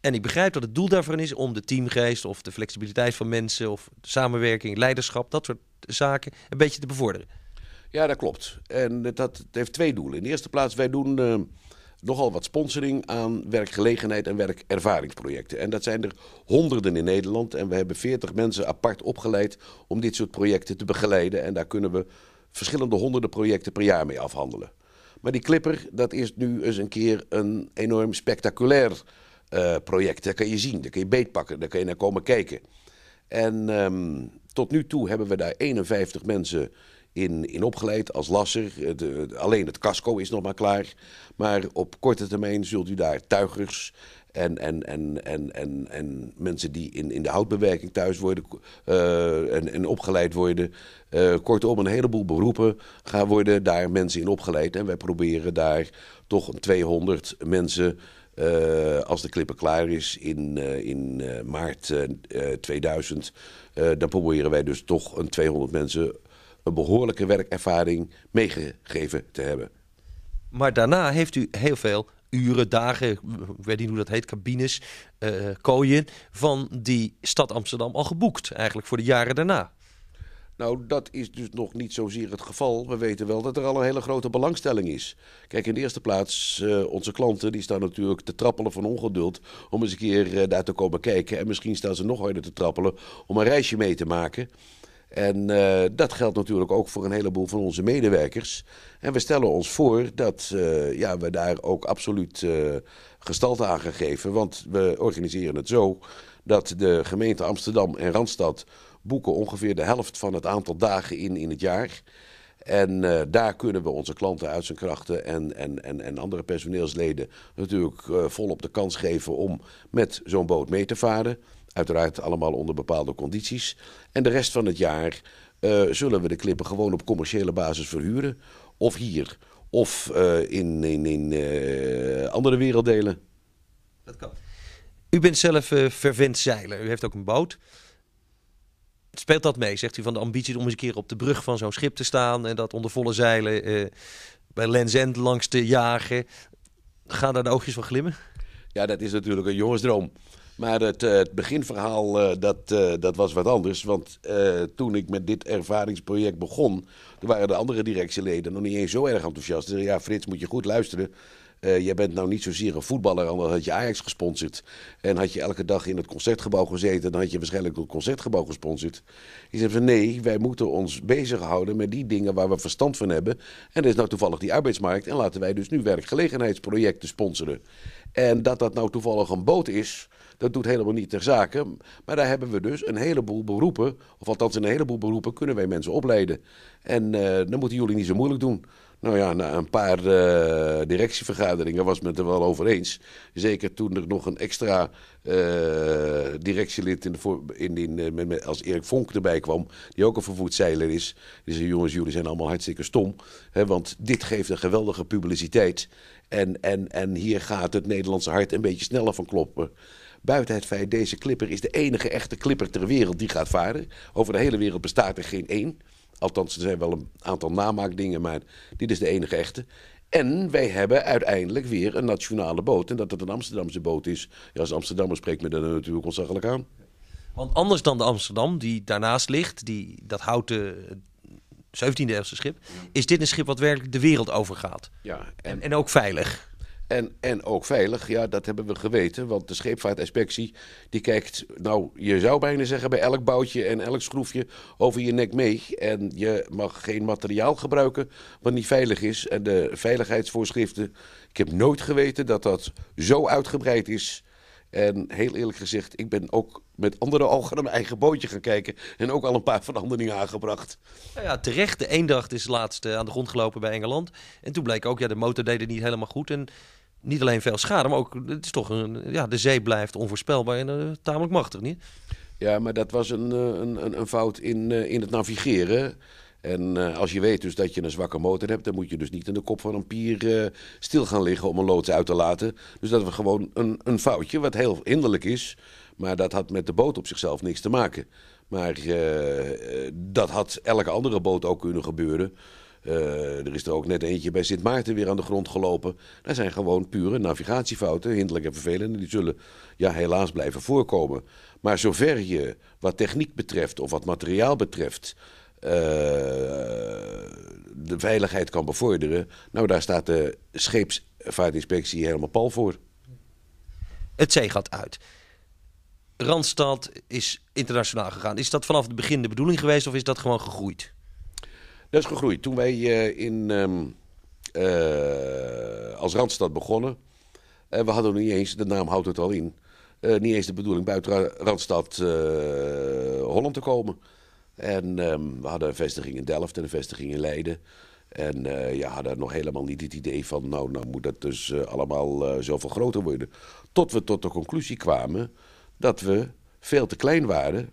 En ik begrijp dat het doel daarvan is om de teamgeest of de flexibiliteit van mensen of samenwerking, leiderschap, dat soort zaken een beetje te bevorderen. Ja, dat klopt. En dat, heeft twee doelen. In de eerste plaats, wij doen eh, nogal wat sponsoring aan werkgelegenheid en werkervaringsprojecten. En dat zijn er honderden in Nederland. En we hebben veertig mensen apart opgeleid om dit soort projecten te begeleiden. En daar kunnen we verschillende honderden projecten per jaar mee afhandelen. Maar die Clipper, dat is nu eens een keer een enorm spectaculair eh, project. Dat kan je zien, daar kan je beetpakken, daar kan je naar komen kijken. En ehm, tot nu toe hebben we daar 51 mensen in, in opgeleid als lasser. Eh, de, alleen het casco is nog maar klaar. Maar op korte termijn zult u daar tuigers en, en, en, en, en, en mensen die in, in de houtbewerking thuis worden eh, en, en opgeleid worden. Uh, kortom, een heleboel beroepen gaan worden daar mensen in opgeleid. En wij proberen daar toch 200 mensen, als de klipper klaar is in, in maart 2000... dan proberen wij dus toch een 200 mensen een behoorlijke werkervaring meegegeven te hebben. Maar daarna heeft u heel veel uren, dagen, weet niet hoe dat heet, cabines, uh, kooien van die stad Amsterdam al geboekt eigenlijk voor de jaren daarna. Nou, dat is dus nog niet zozeer het geval. We weten wel dat er al een hele grote belangstelling is. Kijk, in de eerste plaats, eh, onze klanten die staan natuurlijk te trappelen van ongeduld om eens een keer eh, daar te komen kijken. En misschien staan ze nog harder te trappelen om een reisje mee te maken. En eh, dat geldt natuurlijk ook voor een heleboel van onze medewerkers. En we stellen ons voor dat eh, ja, we daar ook absoluut uh, gestalte aan gaan geven. Want we organiseren het zo dat de gemeente Amsterdam en Randstad boeken ongeveer de helft van het aantal dagen in in het jaar. En daar kunnen we onze klanten uit zijn krachten en, en, en, en andere personeelsleden natuurlijk uh, volop de kans geven om met zo'n boot mee te varen. Uiteraard allemaal onder bepaalde condities. En de rest van het jaar eh, zullen we de klippen gewoon op commerciële basis verhuren. Of hier, of eh, in, in, in eh, andere werelddelen. Dat kan. U bent zelf vervent zeiler. U heeft ook een boot. Speelt dat mee, zegt u, van de ambitie om eens een keer op de brug van zo'n schip te staan en dat onder volle zeilen bij Lens End langs te jagen? Gaan daar de oogjes van glimmen? Ja, dat is natuurlijk een jongensdroom. Maar het, eh, het beginverhaal, eh, dat, eh, dat was wat anders. Want toen ik met dit ervaringsproject begon, toen waren de andere directieleden nog niet eens zo erg enthousiast. Ze zeiden, ja Frits, moet je goed luisteren. Uh, je bent nou niet zozeer een voetballer, anders had je Ajax gesponsord. En had je elke dag in het concertgebouw gezeten, dan had je waarschijnlijk het concertgebouw gesponsord. Die zei van nee, wij moeten ons bezighouden met die dingen waar we verstand van hebben. En dat is nou toevallig die arbeidsmarkt. En laten wij dus nu werkgelegenheidsprojecten sponsoren. En dat dat nou toevallig een boot is, dat doet helemaal niet ter zake. Maar daar hebben we dus een heleboel beroepen, of althans een heleboel beroepen, kunnen wij mensen opleiden. En uh, dan moeten jullie niet zo moeilijk doen. Nou ja, na een paar eh, directievergaderingen was men het er wel over eens. Zeker toen er nog een extra eh, directielid in de in, in, eh, met, met, als Erik Vonk erbij kwam, die ook een vervoed zeiler is. Die zei, jongens, jullie zijn allemaal hartstikke stom. Hè, want dit geeft een geweldige publiciteit. En, en, en hier gaat het Nederlandse hart een beetje sneller van kloppen. Buiten het feit, deze clipper is de enige echte clipper ter wereld die gaat varen. Over de hele wereld bestaat er geen één. Althans, er zijn wel een aantal namaakdingen, maar dit is de enige echte. En wij hebben uiteindelijk weer een nationale boot. En dat het een Amsterdamse boot is. Ja, als Amsterdammer spreekt me dat natuurlijk ontzaglijk aan. Want anders dan de Amsterdam, die daarnaast ligt, die, dat houten 17e eeuwse schip, is dit een schip wat werkelijk de wereld overgaat. Ja, en, en, en ook veilig. En, en ook veilig, ja, dat hebben we geweten. Want de scheepvaartinspectie die kijkt, nou, je zou bijna zeggen, bij elk boutje en elk schroefje over je nek mee. En je mag geen materiaal gebruiken wat niet veilig is. En de veiligheidsvoorschriften, ik heb nooit geweten dat dat zo uitgebreid is. En heel eerlijk gezegd, ik ben ook met andere ogen naar mijn eigen bootje gaan kijken. En ook al een paar veranderingen aangebracht. Nou ja, terecht. De eendracht is laatst eh, aan de grond gelopen bij Engeland. En toen bleek ook, ja, de motor deed het niet helemaal goed. En niet alleen veel schade, maar ook het is toch een, ja, de zee blijft onvoorspelbaar en eh, tamelijk machtig, niet? Ja, maar dat was een, eh, een, een, fout in, eh, in het navigeren. En als je weet dus dat je een zwakke motor hebt, dan moet je dus niet in de kop van een pier uh, stil gaan liggen om een loods uit te laten. Dus dat was gewoon een, een foutje, wat heel hinderlijk is. Maar dat had met de boot op zichzelf niks te maken. Maar dat had elke andere boot ook kunnen gebeuren. Eh, er is er ook net eentje bij Sint Maarten weer aan de grond gelopen. Dat zijn gewoon pure navigatiefouten, hinderlijk en vervelend. Die zullen ja, helaas blijven voorkomen. Maar zover je wat techniek betreft of wat materiaal betreft. Eh, de veiligheid kan bevorderen. Nou, daar staat de scheepsvaartinspectie helemaal pal voor. Het zeegat uit. Randstad is internationaal gegaan. Is dat vanaf het begin de bedoeling geweest of is dat gewoon gegroeid? Dat is gegroeid. Toen wij eh, in, ehm, eh, als Randstad begonnen, en eh, we hadden niet eens, de naam houdt het al in, niet eens de bedoeling buiten Randstad Holland te komen. En ehm, we hadden een vestiging in Delft en een vestiging in Leiden. En ja, hadden nog helemaal niet het idee van, nou, nou moet dat dus allemaal uh, zoveel groter worden. Tot we tot de conclusie kwamen dat we veel te klein waren.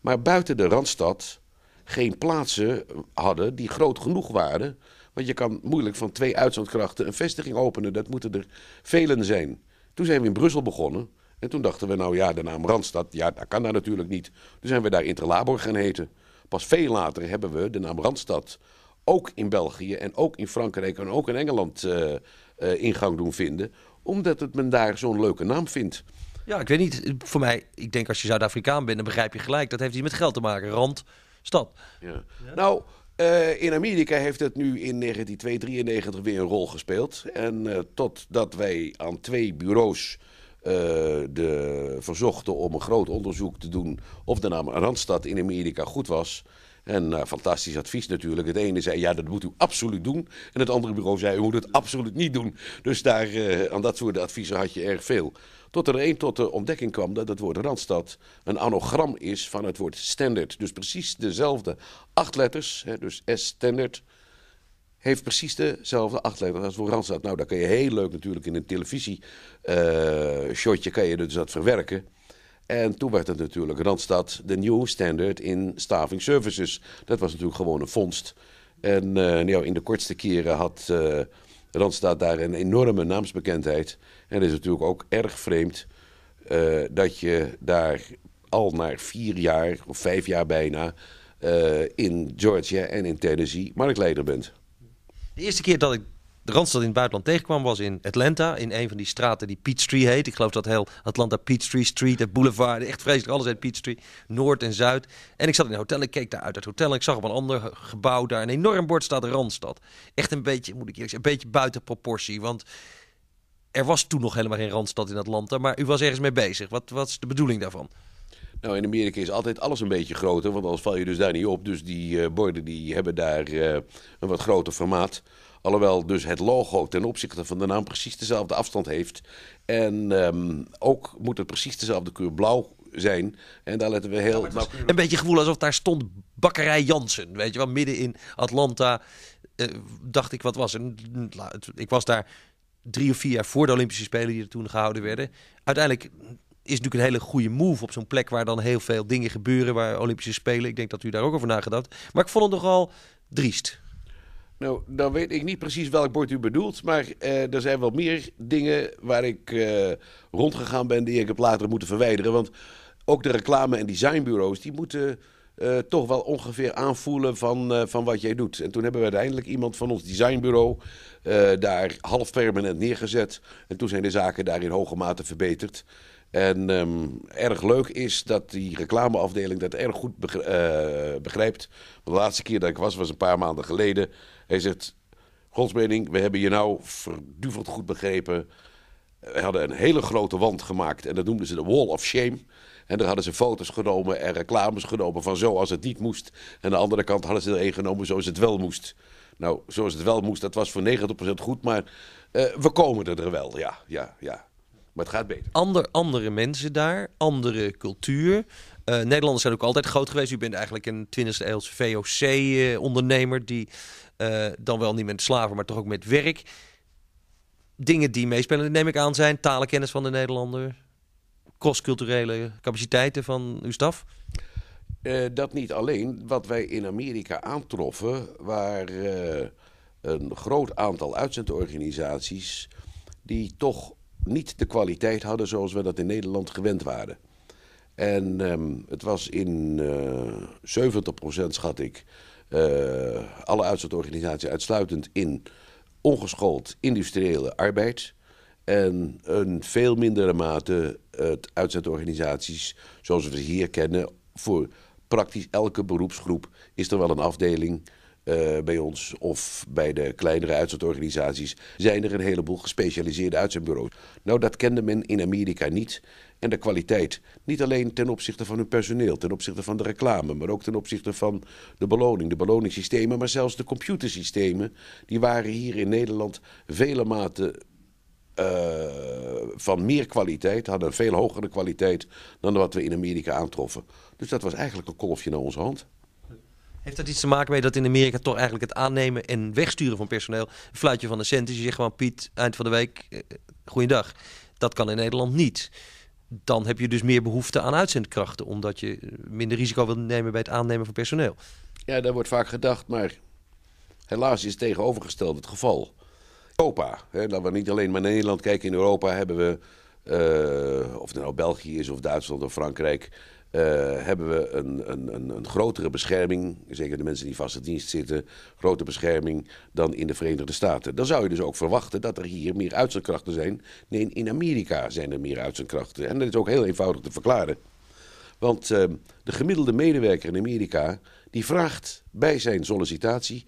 Maar buiten de Randstad geen plaatsen hadden die groot genoeg waren. Want je kan moeilijk van twee uitzendkrachten een vestiging openen. Dat moeten er velen zijn. Toen zijn we in Brussel begonnen. En toen dachten we, nou ja, de naam Randstad, ja, dat kan daar natuurlijk niet. Toen zijn we daar Interlabor gaan heten. Pas veel later hebben we de naam Randstad ook in België en ook in Frankrijk en ook in Engeland eh, eh, ingang doen vinden. Omdat het men daar zo'n leuke naam vindt. Ja, ik weet niet. Voor mij, ik denk als je Zuid-Afrikaan bent, dan begrijp je gelijk. Dat heeft iets met geld te maken. Rand, stad. Ja. Nou, eh, in Amerika heeft het nu in 1993 weer een rol gespeeld. En uh, totdat wij aan twee bureaus eh, de, verzochten om een groot onderzoek te doen of de naam Randstad in Amerika goed was. En fantastisch advies natuurlijk. Het ene zei, ja, dat moet u absoluut doen. En het andere bureau zei, u moet het absoluut niet doen. Dus daar, aan dat soort adviezen had je erg veel. Tot er een tot de ontdekking kwam dat het woord Randstad een anagram is van het woord standard. Dus precies dezelfde acht letters, hè, dus S standard, heeft precies dezelfde acht letters als voor Randstad. Nou, daar kan je heel leuk natuurlijk in een televisieshotje eh, kan je dus dat verwerken. En toen werd het natuurlijk Randstad de nieuwe standard in Staffing services. Dat was natuurlijk gewoon een vondst. En eh, nou, in de kortste keren had eh, Randstad daar een enorme naamsbekendheid. En het is natuurlijk ook erg vreemd eh, dat je daar al na vier jaar of vijf jaar bijna eh, in Georgia en in Tennessee marktleider bent. De eerste keer dat ik de Randstad in het buitenland tegenkwam was in Atlanta. In een van die straten die Peachtree heet. Ik geloof dat heel Atlanta Peachtree Street en Boulevard. Echt vreselijk, alles heet Peachtree. Noord en Zuid. En ik zat in een hotel. Ik keek daar uit het hotel. En ik zag op een ander gebouw daar een enorm bord staat Randstad. Echt een beetje, moet ik eerlijk zeggen, een beetje buiten proportie. Want er was toen nog helemaal geen randstad in Atlanta, maar u was ergens mee bezig. Wat, wat is de bedoeling daarvan? Nou, in Amerika is altijd alles een beetje groter, want anders val je dus daar niet op. Dus die eh, borden die hebben daar eh, een wat groter formaat. Alhoewel dus het logo ten opzichte van de naam precies dezelfde afstand heeft. En ehm, ook moet het precies dezelfde kleur blauw zijn. En daar letten we heel... een beetje gevoel alsof daar stond Bakkerij Jansen, weet je wel, midden in Atlanta. Eh, dacht ik, wat was Ik was daar drie of vier jaar voor de Olympische Spelen die er toen gehouden werden. Uiteindelijk is het natuurlijk een hele goede move op zo'n plek waar dan heel veel dingen gebeuren, waar Olympische Spelen. Ik denk dat u daar ook over nagedacht. Maar ik vond het nogal driest. Nou, dan weet ik niet precies welk bord u bedoelt, maar eh, er zijn wel meer dingen waar ik eh, rondgegaan ben die ik heb later moeten verwijderen. Want ook de reclame- en designbureaus, die moeten eh, toch wel ongeveer aanvoelen van, eh, van wat jij doet. En toen hebben we uiteindelijk iemand van ons designbureau eh, daar half permanent neergezet. En toen zijn de zaken daar in hoge mate verbeterd. En ehm, erg leuk is dat die reclameafdeling dat erg goed begrijpt. de laatste keer dat ik was, was een paar maanden geleden. Hij zegt, Godsmening, we hebben je nou verduveld goed begrepen. We hadden een hele grote wand gemaakt en dat noemden ze de Wall of Shame. En daar hadden ze foto's genomen en reclames genomen van zo als het niet moest. En aan de andere kant hadden ze er een genomen zoals het wel moest. Nou, zoals het wel moest, dat was voor 90% goed, maar eh, we komen er wel, ja, ja, ja. Maar het gaat beter. Ander, andere mensen daar, andere cultuur. Eh, Nederlanders zijn ook altijd groot geweest. U bent eigenlijk een 20e eeuwse VOC-ondernemer... Eh, die dan wel niet met slaven, maar toch ook met werk... Dingen die meespelen, neem ik aan, zijn talenkennis van de Nederlander culturele capaciteiten van uw staf? Eh, dat niet alleen. Wat wij in Amerika aantroffen, waar eh, een groot aantal uitzendorganisaties die toch niet de kwaliteit hadden zoals we dat in Nederland gewend waren. En ehm, het was in uh, eh, 70% schat ik, alle uitzendorganisaties uitsluitend in ongeschoold industriële arbeid. En een veel mindere mate het uitzendorganisaties zoals we ze hier kennen. Voor praktisch elke beroepsgroep is er wel een afdeling eh, bij ons of bij de kleinere uitzendorganisaties zijn er een heleboel gespecialiseerde uitzendbureaus. Nou, dat kende men in Amerika niet. En de kwaliteit, niet alleen ten opzichte van hun personeel, ten opzichte van de reclame, maar ook ten opzichte van de beloning, de beloningssystemen, maar zelfs de computersystemen, die waren hier in Nederland vele maten eh, van meer kwaliteit, hadden een veel hogere kwaliteit dan wat we in Amerika aantroffen. Dus dat was eigenlijk een kolfje naar onze hand. Heeft dat iets te maken met dat in Amerika toch eigenlijk het aannemen en wegsturen van personeel fluitje van de cent is? Je zegt gewoon Piet, eind van de week, eh, goeiedag. Dat kan in Nederland niet. Dan heb je dus meer behoefte aan uitzendkrachten, omdat je minder risico wilt nemen bij het aannemen van personeel. Ja, daar wordt vaak gedacht, maar helaas is het tegenovergesteld het geval. Europa. Hè, dat we niet alleen maar Nederland kijken. In Europa hebben we, eh, of het nou België is of Duitsland of Frankrijk, eh, hebben we een, een, een, een, grotere bescherming, zeker de mensen die vaste dienst zitten, grotere bescherming dan in de Verenigde Staten. Dan zou je dus ook verwachten dat er hier meer uitzendkrachten zijn. Nee, in Amerika zijn er meer uitzendkrachten. En dat is ook heel eenvoudig te verklaren. Want ehm, de gemiddelde medewerker in Amerika, die vraagt bij zijn sollicitatie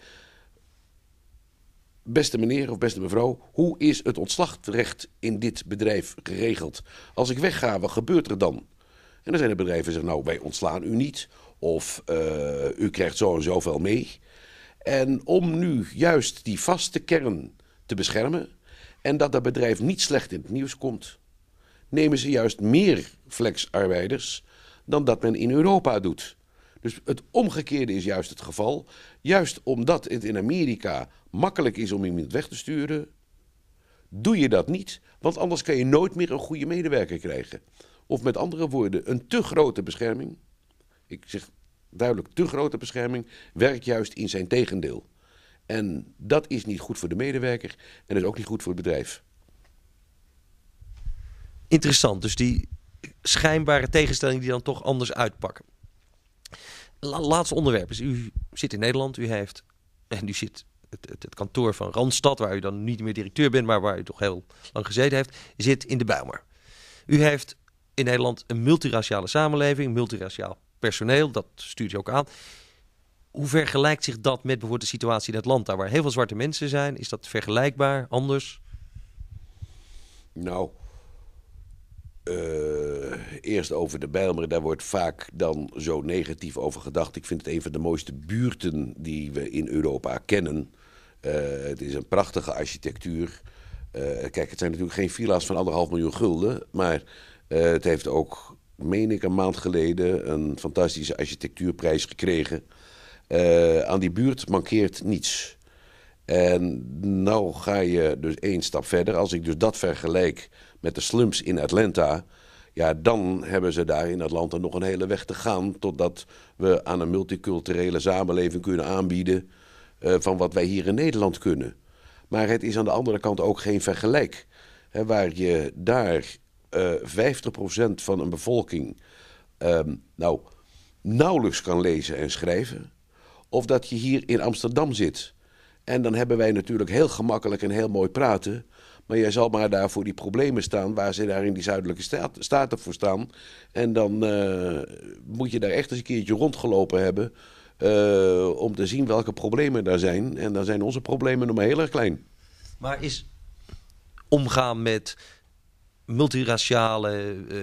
Beste meneer of beste mevrouw, hoe is het ontslagrecht in dit bedrijf geregeld? Als ik wegga, wat gebeurt er dan? En dan zijn de bedrijven die zeggen, nou wij ontslaan u niet. Of eh, u krijgt zo en zoveel mee. En om nu juist die vaste kern te beschermen en dat dat bedrijf niet slecht in het nieuws komt, nemen ze juist meer flexarbeiders dan dat men in Europa doet. Dus het omgekeerde is juist het geval. Juist omdat het in Amerika makkelijk is om iemand weg te sturen, doe je dat niet. Want anders kan je nooit meer een goede medewerker krijgen. Of met andere woorden, een te grote bescherming. Ik zeg duidelijk, te grote bescherming werkt juist in zijn tegendeel. En dat is niet goed voor de medewerker en is ook niet goed voor het bedrijf. Interessant, dus die schijnbare tegenstelling die dan toch anders uitpakken laatste onderwerp is, u zit in Nederland, u heeft, en u zit het, het, kantoor van Randstad, waar u dan niet meer directeur bent, maar waar u toch heel lang gezeten heeft, zit in de Bijlmer. U heeft in Nederland een multiraciale samenleving, multiraciaal personeel, dat stuurt u ook aan. Hoe vergelijkt zich dat met bijvoorbeeld de situatie in daar waar heel veel zwarte mensen zijn? Is dat vergelijkbaar, anders? Nou, eh, eerst over de Bijlmer. Daar wordt vaak dan zo negatief over gedacht. Ik vind het een van de mooiste buurten die we in Europa kennen. Eh, het is een prachtige architectuur. Eh, kijk, het zijn natuurlijk geen villa's van anderhalf miljoen gulden. Maar het heeft ook, meen ik, een maand geleden een fantastische architectuurprijs gekregen. aan die buurt mankeert niets. En nou ga je dus één stap verder. Als ik dus dat vergelijk met de slums in Atlanta. Ja, dan hebben ze daar in Atlanta nog een hele weg te gaan. Totdat we aan een multiculturele samenleving kunnen aanbieden. Eh, van wat wij hier in Nederland kunnen. Maar het is aan de andere kant ook geen vergelijk. waar je daar uh, eh, 50% van een bevolking. Ehm, nou, nauwelijks kan lezen en schrijven. Of dat je hier in Amsterdam zit. En dan hebben wij natuurlijk heel gemakkelijk en heel mooi praten. Maar jij zal maar daar voor die problemen staan waar ze daar in die zuidelijke staat, staten voor staan. En dan eh, moet je daar echt eens een keertje rondgelopen hebben eh, om te zien welke problemen daar zijn. En dan zijn onze problemen nog maar heel erg klein. Maar is omgaan met multiraciale eh,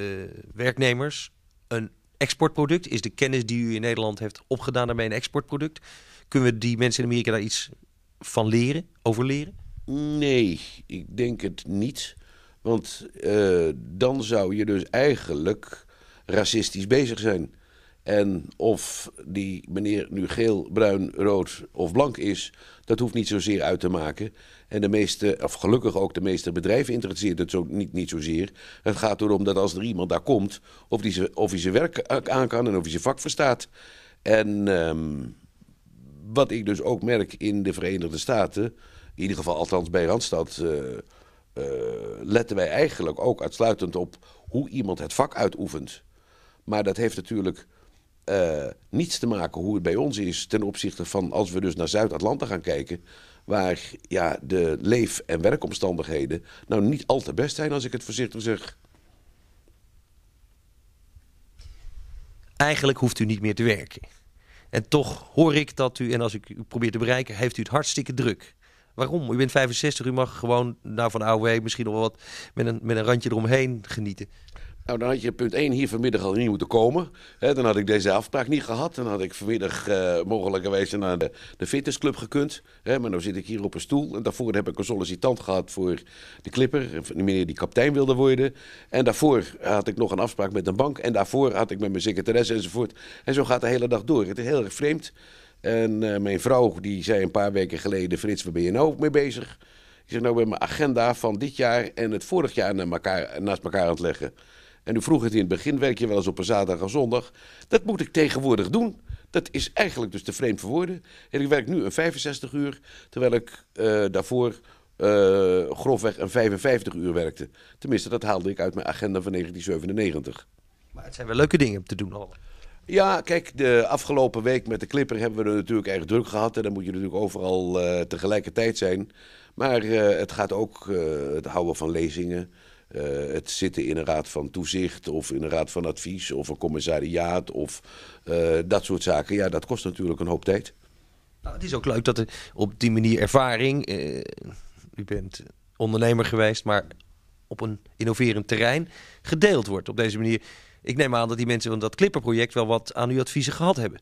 werknemers een exportproduct? Is de kennis die u in Nederland heeft opgedaan daarmee een exportproduct? Kunnen we die mensen in Amerika daar iets van leren, over leren? Nee, ik denk het niet. Want eh, dan zou je dus eigenlijk racistisch bezig zijn. En of die meneer nu geel, bruin, rood of blank is, dat hoeft niet zozeer uit te maken. En de meeste, of gelukkig ook de meeste bedrijven interesseert het zo, niet, niet zozeer. Het gaat erom dat als er iemand daar komt, of, die, of hij zijn werk aan kan en of hij zijn vak verstaat. En ehm, wat ik dus ook merk in de Verenigde Staten, in ieder geval althans bij Randstad, eh, eh, letten wij eigenlijk ook uitsluitend op hoe iemand het vak uitoefent. Maar dat heeft natuurlijk eh, niets te maken hoe het bij ons is ten opzichte van als we dus naar Zuid-Atlanta gaan kijken. Waar ja, de leef- en werkomstandigheden nou niet al te best zijn, als ik het voorzichtig zeg. Eigenlijk hoeft u niet meer te werken. En toch hoor ik dat u, en als ik u probeer te bereiken, heeft u het hartstikke druk. Waarom? U bent 65, u mag gewoon nou, van AOW misschien nog wel wat met een, met een randje eromheen genieten. Nou, dan had je punt 1 hier vanmiddag al niet moeten komen. dan had ik deze afspraak niet gehad. Dan had ik vanmiddag mogelijk eh, mogelijkerwijs naar de, de fitnessclub gekund. maar nu zit ik hier op een stoel. En daarvoor heb ik een sollicitant gehad voor de clipper. De meneer die kaptein wilde worden. En daarvoor had ik nog een afspraak met een bank. En daarvoor had ik met mijn secretaresse enzovoort. En zo gaat de hele dag door. Het is heel erg vreemd. En eh, mijn vrouw die zei een paar weken geleden: Frits, waar ben je nou mee bezig? Ik zeg: Nou, ben mijn agenda van dit jaar en het vorig jaar elkaar, naast elkaar aan het leggen. En u vroeg het in het begin: werk je wel eens op een zaterdag en zondag? Dat moet ik tegenwoordig doen. Dat is eigenlijk dus te vreemd voor woorden. ik werk nu een 65 uur, terwijl ik eh, daarvoor eh, grofweg een 55 uur werkte. Tenminste, dat haalde ik uit mijn agenda van 1997. Maar het zijn wel leuke dingen om te doen allemaal. Ja, kijk, de afgelopen week met de Clipper hebben we er natuurlijk erg druk gehad. En dan moet je natuurlijk overal eh, tegelijkertijd zijn. Maar eh, het gaat ook eh, het houden van lezingen. het zitten in een raad van toezicht of in een raad van advies of een commissariaat of dat soort zaken. Ja, dat kost natuurlijk een hoop tijd. Nou, het is ook leuk dat er op die manier ervaring. u bent ondernemer geweest, maar op een innoverend terrein gedeeld wordt. Op deze manier ik neem aan dat die mensen van dat Clipperproject wel wat aan uw adviezen gehad hebben.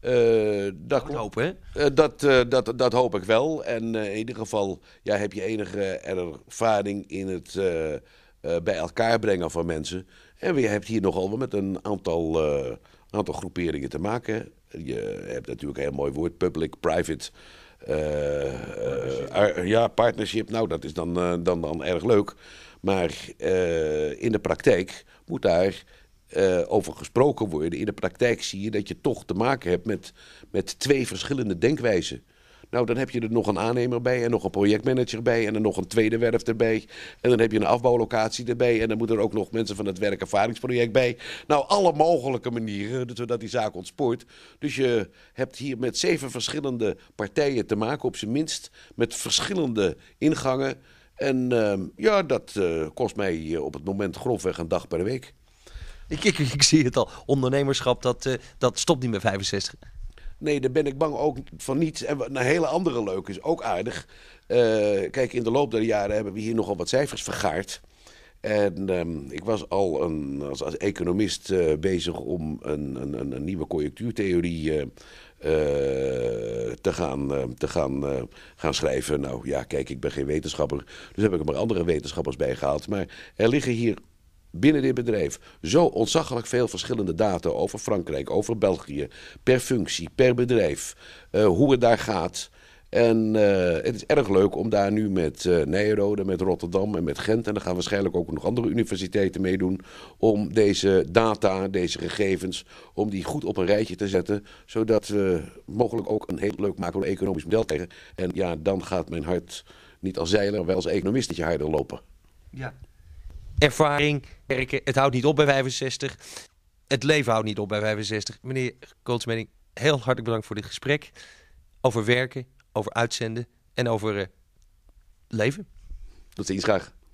Eh, dat klopt. hè? Eh, dat, eh, dat, dat hoop ik wel. En in ieder geval ja, heb je enige ervaring in het bij elkaar brengen van mensen. En je hebt hier nogal met een aantal, aantal groeperingen te maken. Je hebt natuurlijk een heel mooi woord, public, private. Partnership. ja, partnership. Nou, dat is dan, dan, dan erg leuk. Maar in de praktijk moet daar eh, over gesproken worden. In de praktijk zie je dat je toch te maken hebt met, met twee verschillende denkwijzen. Nou, dan heb je er nog een aannemer bij en nog een projectmanager bij en dan nog een tweede werf erbij. En dan heb je een afbouwlocatie erbij en dan moeten er ook nog mensen van het werkervaringsproject bij. Nou, alle mogelijke manieren zodat die zaak ontspoort. Dus je hebt hier met zeven verschillende partijen te maken, op zijn minst met verschillende ingangen. En ehm, ja, dat eh, kost mij eh, op het moment grofweg een dag per week. Ik, ik zie het al. Ondernemerschap, dat, eh, dat stopt niet met 65. Nee, daar ben ik bang ook van niets En een hele andere leuk is ook aardig. Eh, kijk, in de loop der jaren hebben we hier nogal wat cijfers vergaard. En ehm, ik was al een, als, als, economist eh, bezig om een, een, een nieuwe conjunctuurtheorie te gaan, te gaan, gaan schrijven. Nou ja, kijk, ik ben geen wetenschapper, dus heb ik er maar andere wetenschappers bij gehaald. Maar er liggen hier binnen dit bedrijf zo ontzaglijk veel verschillende data over Frankrijk, over België, per functie, per bedrijf, eh, hoe het daar gaat. En eh, het is erg leuk om daar nu met uh, Nijrode, met Rotterdam en met Gent... en er gaan waarschijnlijk ook nog andere universiteiten meedoen... om deze data, deze gegevens, om die goed op een rijtje te zetten... zodat we mogelijk ook een heel leuk macro-economisch model krijgen. En ja, dan gaat mijn hart niet als zeiler, wel als economist harder lopen. Ja, ervaring, werken. Het houdt niet op bij 65. Het leven houdt niet op bij 65. Meneer Koolsmening, heel hartelijk bedankt voor dit gesprek. Over werken, over uitzenden en over eh, leven. Tot ziens graag.